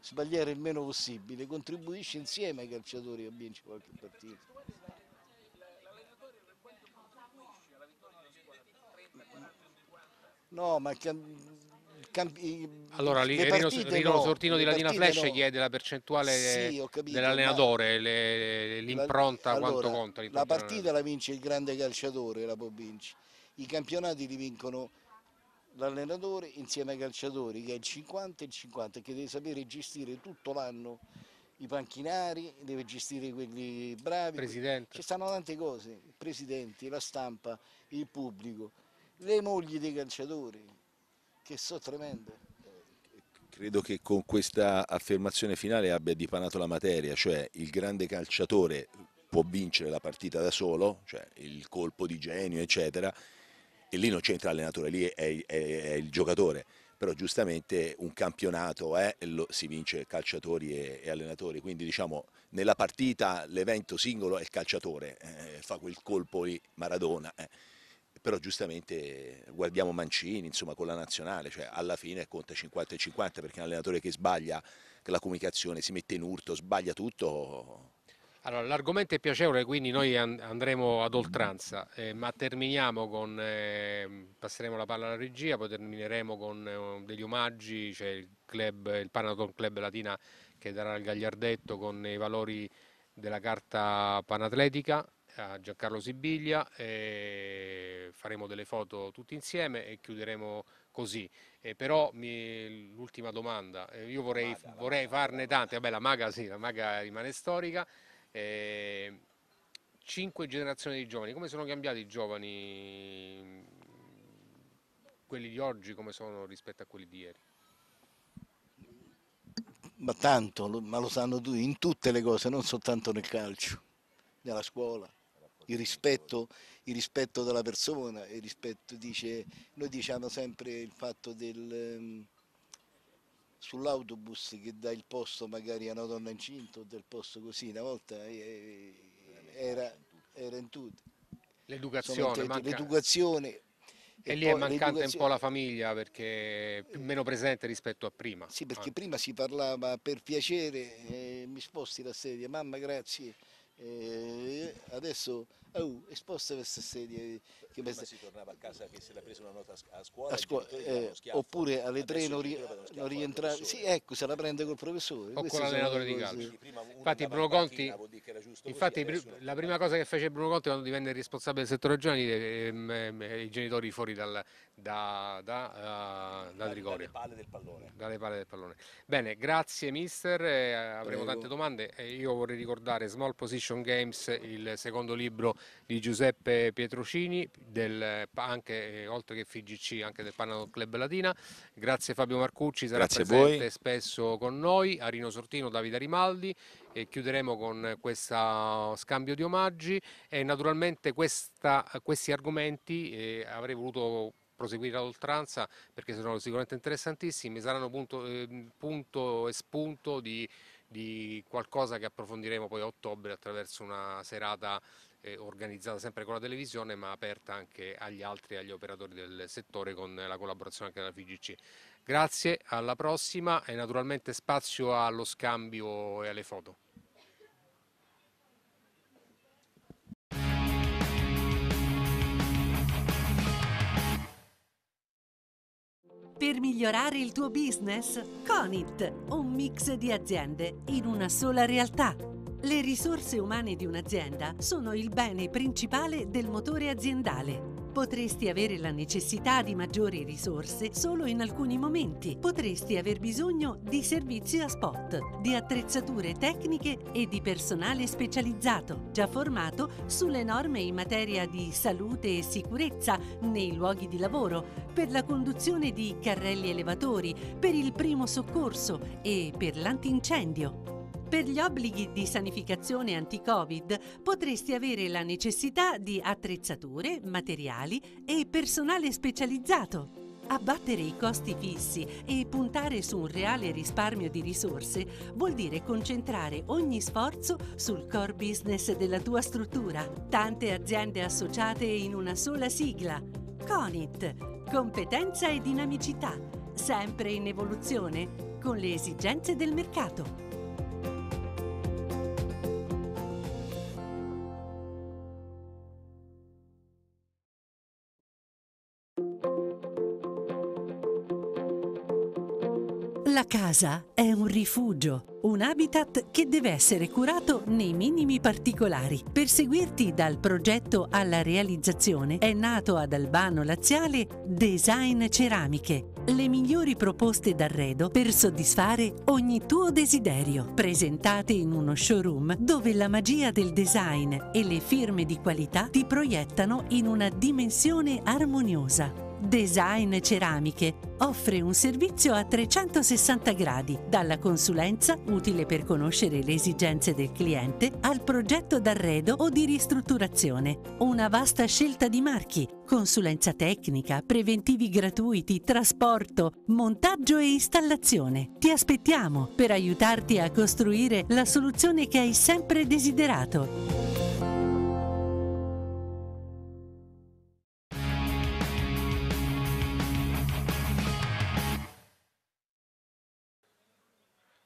S4: sbagliare il meno possibile, contribuisce insieme ai calciatori a vincere qualche partita. No, ma campi, allora lì, Rino, Rino no, Sortino di Latina Flash no. chiede la percentuale sì, capito, dell'allenatore,
S1: l'impronta, allora, quanto conta? La partita
S4: la vince il grande calciatore, la può vincere. I campionati li vincono l'allenatore insieme ai calciatori, che è il 50 e il 50, che deve sapere gestire tutto l'anno i panchinari, deve gestire quelli bravi. Presidente. Ci stanno tante cose, presidenti, la stampa, il pubblico, le mogli dei calciatori che sono tremende.
S3: Credo che con questa affermazione finale abbia dipanato la materia, cioè il grande calciatore può vincere la partita da solo, cioè il colpo di genio, eccetera, e lì non c'entra l'allenatore, lì è, è, è, il giocatore. Però giustamente un campionato è, eh, lo, si vince calciatori e, e, allenatori, quindi diciamo nella partita l'evento singolo è il calciatore, eh, fa quel colpo di Maradona. Eh però giustamente guardiamo Mancini insomma, con la nazionale, cioè alla fine conta 50 e 50 perché un allenatore che sbaglia la comunicazione, si mette in urto, sbaglia tutto.
S1: Allora, l'argomento è piacevole, quindi noi andremo ad oltranza, eh, ma terminiamo con, eh, passeremo la palla alla regia, poi termineremo con eh, degli omaggi, cioè il, club, il Panaton Club Latina che darà il gagliardetto con i valori della carta panatletica, a Giancarlo Sibiglia, faremo delle foto tutti insieme e chiuderemo così. Eh, però l'ultima domanda, eh, io vorrei, maga, vorrei farne tante, vabbè la maga sì, la maga rimane storica. Eh, cinque generazioni di giovani, come sono cambiati i giovani, mm, quelli di oggi come sono rispetto a quelli di ieri?
S4: Ma tanto, ma lo sanno tutti, in tutte le cose, non soltanto nel calcio, nella scuola il rispetto, il rispetto della persona, il rispetto, dice, noi diciamo sempre il fatto del ehm, sull'autobus che dà il posto magari a una donna incinta o del posto così, una volta eh, eh, era, era in tutto. L'educazione, manca... l'educazione. E, e lì è mancante un po' la
S1: famiglia perché è meno presente rispetto a prima. Sì, perché ah.
S4: prima si parlava per piacere, eh, mi sposti la sedia, mamma grazie, e adesso oh, esposta questa sedia. Eh, che si tornava a casa che si era preso una nota a scuola, a scuola eh, oppure alle tre non, ri... non rientrava, sì ecco se la prende col professore. O con l'allenatore di calcio.
S1: Infatti Bruno Conti, infatti, così, pr la prima cosa che fece Bruno Conti quando divenne responsabile del settore giovanile ehm, ehm, i genitori fuori dal, da, da, uh, eh, da Trigoria. Dalle palle del pallone. Dalle palle del pallone. Bene, grazie mister, eh, avremo Prego. tante domande. Eh, io vorrei ricordare Small Position Games, il secondo libro di Giuseppe Pietrocini, del, anche, eh, oltre che FIGC, anche del Panama Club Latina. Grazie Fabio Marcucci, sarà Grazie presente voi. spesso con noi, Arino Sortino, Davide Rimaldi e chiuderemo con questo scambio di omaggi e naturalmente questa, questi argomenti eh, avrei voluto proseguire ad oltranza perché sono sicuramente interessantissimi, saranno punto, eh, punto e spunto di di qualcosa che approfondiremo poi a ottobre attraverso una serata eh, organizzata sempre con la televisione ma aperta anche agli altri, agli operatori del settore con la collaborazione anche della FIGC. Grazie, alla prossima e naturalmente spazio allo scambio e alle foto.
S5: Per migliorare il tuo business, Conit, un mix di aziende in una sola realtà. Le risorse umane di un'azienda sono il bene principale del motore aziendale. Potresti avere la necessità di maggiori risorse solo in alcuni momenti. Potresti aver bisogno di servizi a spot, di attrezzature tecniche e di personale specializzato, già formato sulle norme in materia di salute e sicurezza nei luoghi di lavoro, per la conduzione di carrelli elevatori, per il primo soccorso e per l'antincendio. Per gli obblighi di sanificazione anti-Covid potresti avere la necessità di attrezzature, materiali e personale specializzato. Abbattere i costi fissi e puntare su un reale risparmio di risorse vuol dire concentrare ogni sforzo sul core business della tua struttura. Tante aziende associate in una sola sigla. Conit, competenza e dinamicità, sempre in evoluzione, con le esigenze del mercato. La casa è un rifugio, un habitat che deve essere curato nei minimi particolari. Per seguirti dal progetto alla realizzazione è nato ad Albano Laziale Design Ceramiche, le migliori proposte d'arredo per soddisfare ogni tuo desiderio, presentate in uno showroom dove la magia del design e le firme di qualità ti proiettano in una dimensione armoniosa. Design Ceramiche offre un servizio a 360 gradi, dalla consulenza, utile per conoscere le esigenze del cliente, al progetto d'arredo o di ristrutturazione. Una vasta scelta di marchi, consulenza tecnica, preventivi gratuiti, trasporto, montaggio e installazione. Ti aspettiamo per aiutarti a costruire la soluzione che hai sempre desiderato.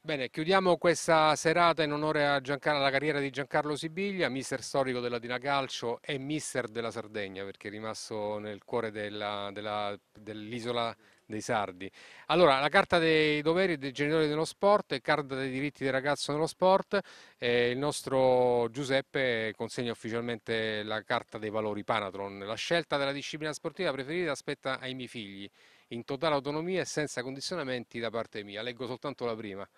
S1: Bene, chiudiamo questa serata in onore alla carriera di Giancarlo Sibiglia, mister storico della Dina Calcio e mister della Sardegna, perché è rimasto nel cuore dell'isola dei Sardi. Allora, la carta dei doveri dei genitori dello sport e carta dei diritti del ragazzo nello sport. Eh, il nostro Giuseppe consegna ufficialmente la carta dei valori Panatron. La scelta della disciplina sportiva preferita aspetta ai miei figli, in totale autonomia e senza condizionamenti da parte mia. Leggo soltanto la prima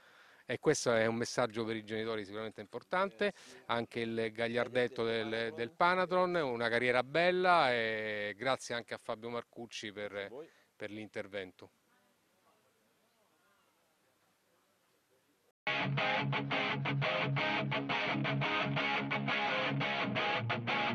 S1: e questo è un messaggio per i genitori sicuramente importante, anche il gagliardetto del, del Panatron, una carriera bella e grazie anche a Fabio Marcucci per, per l'intervento. Thank
S3: you.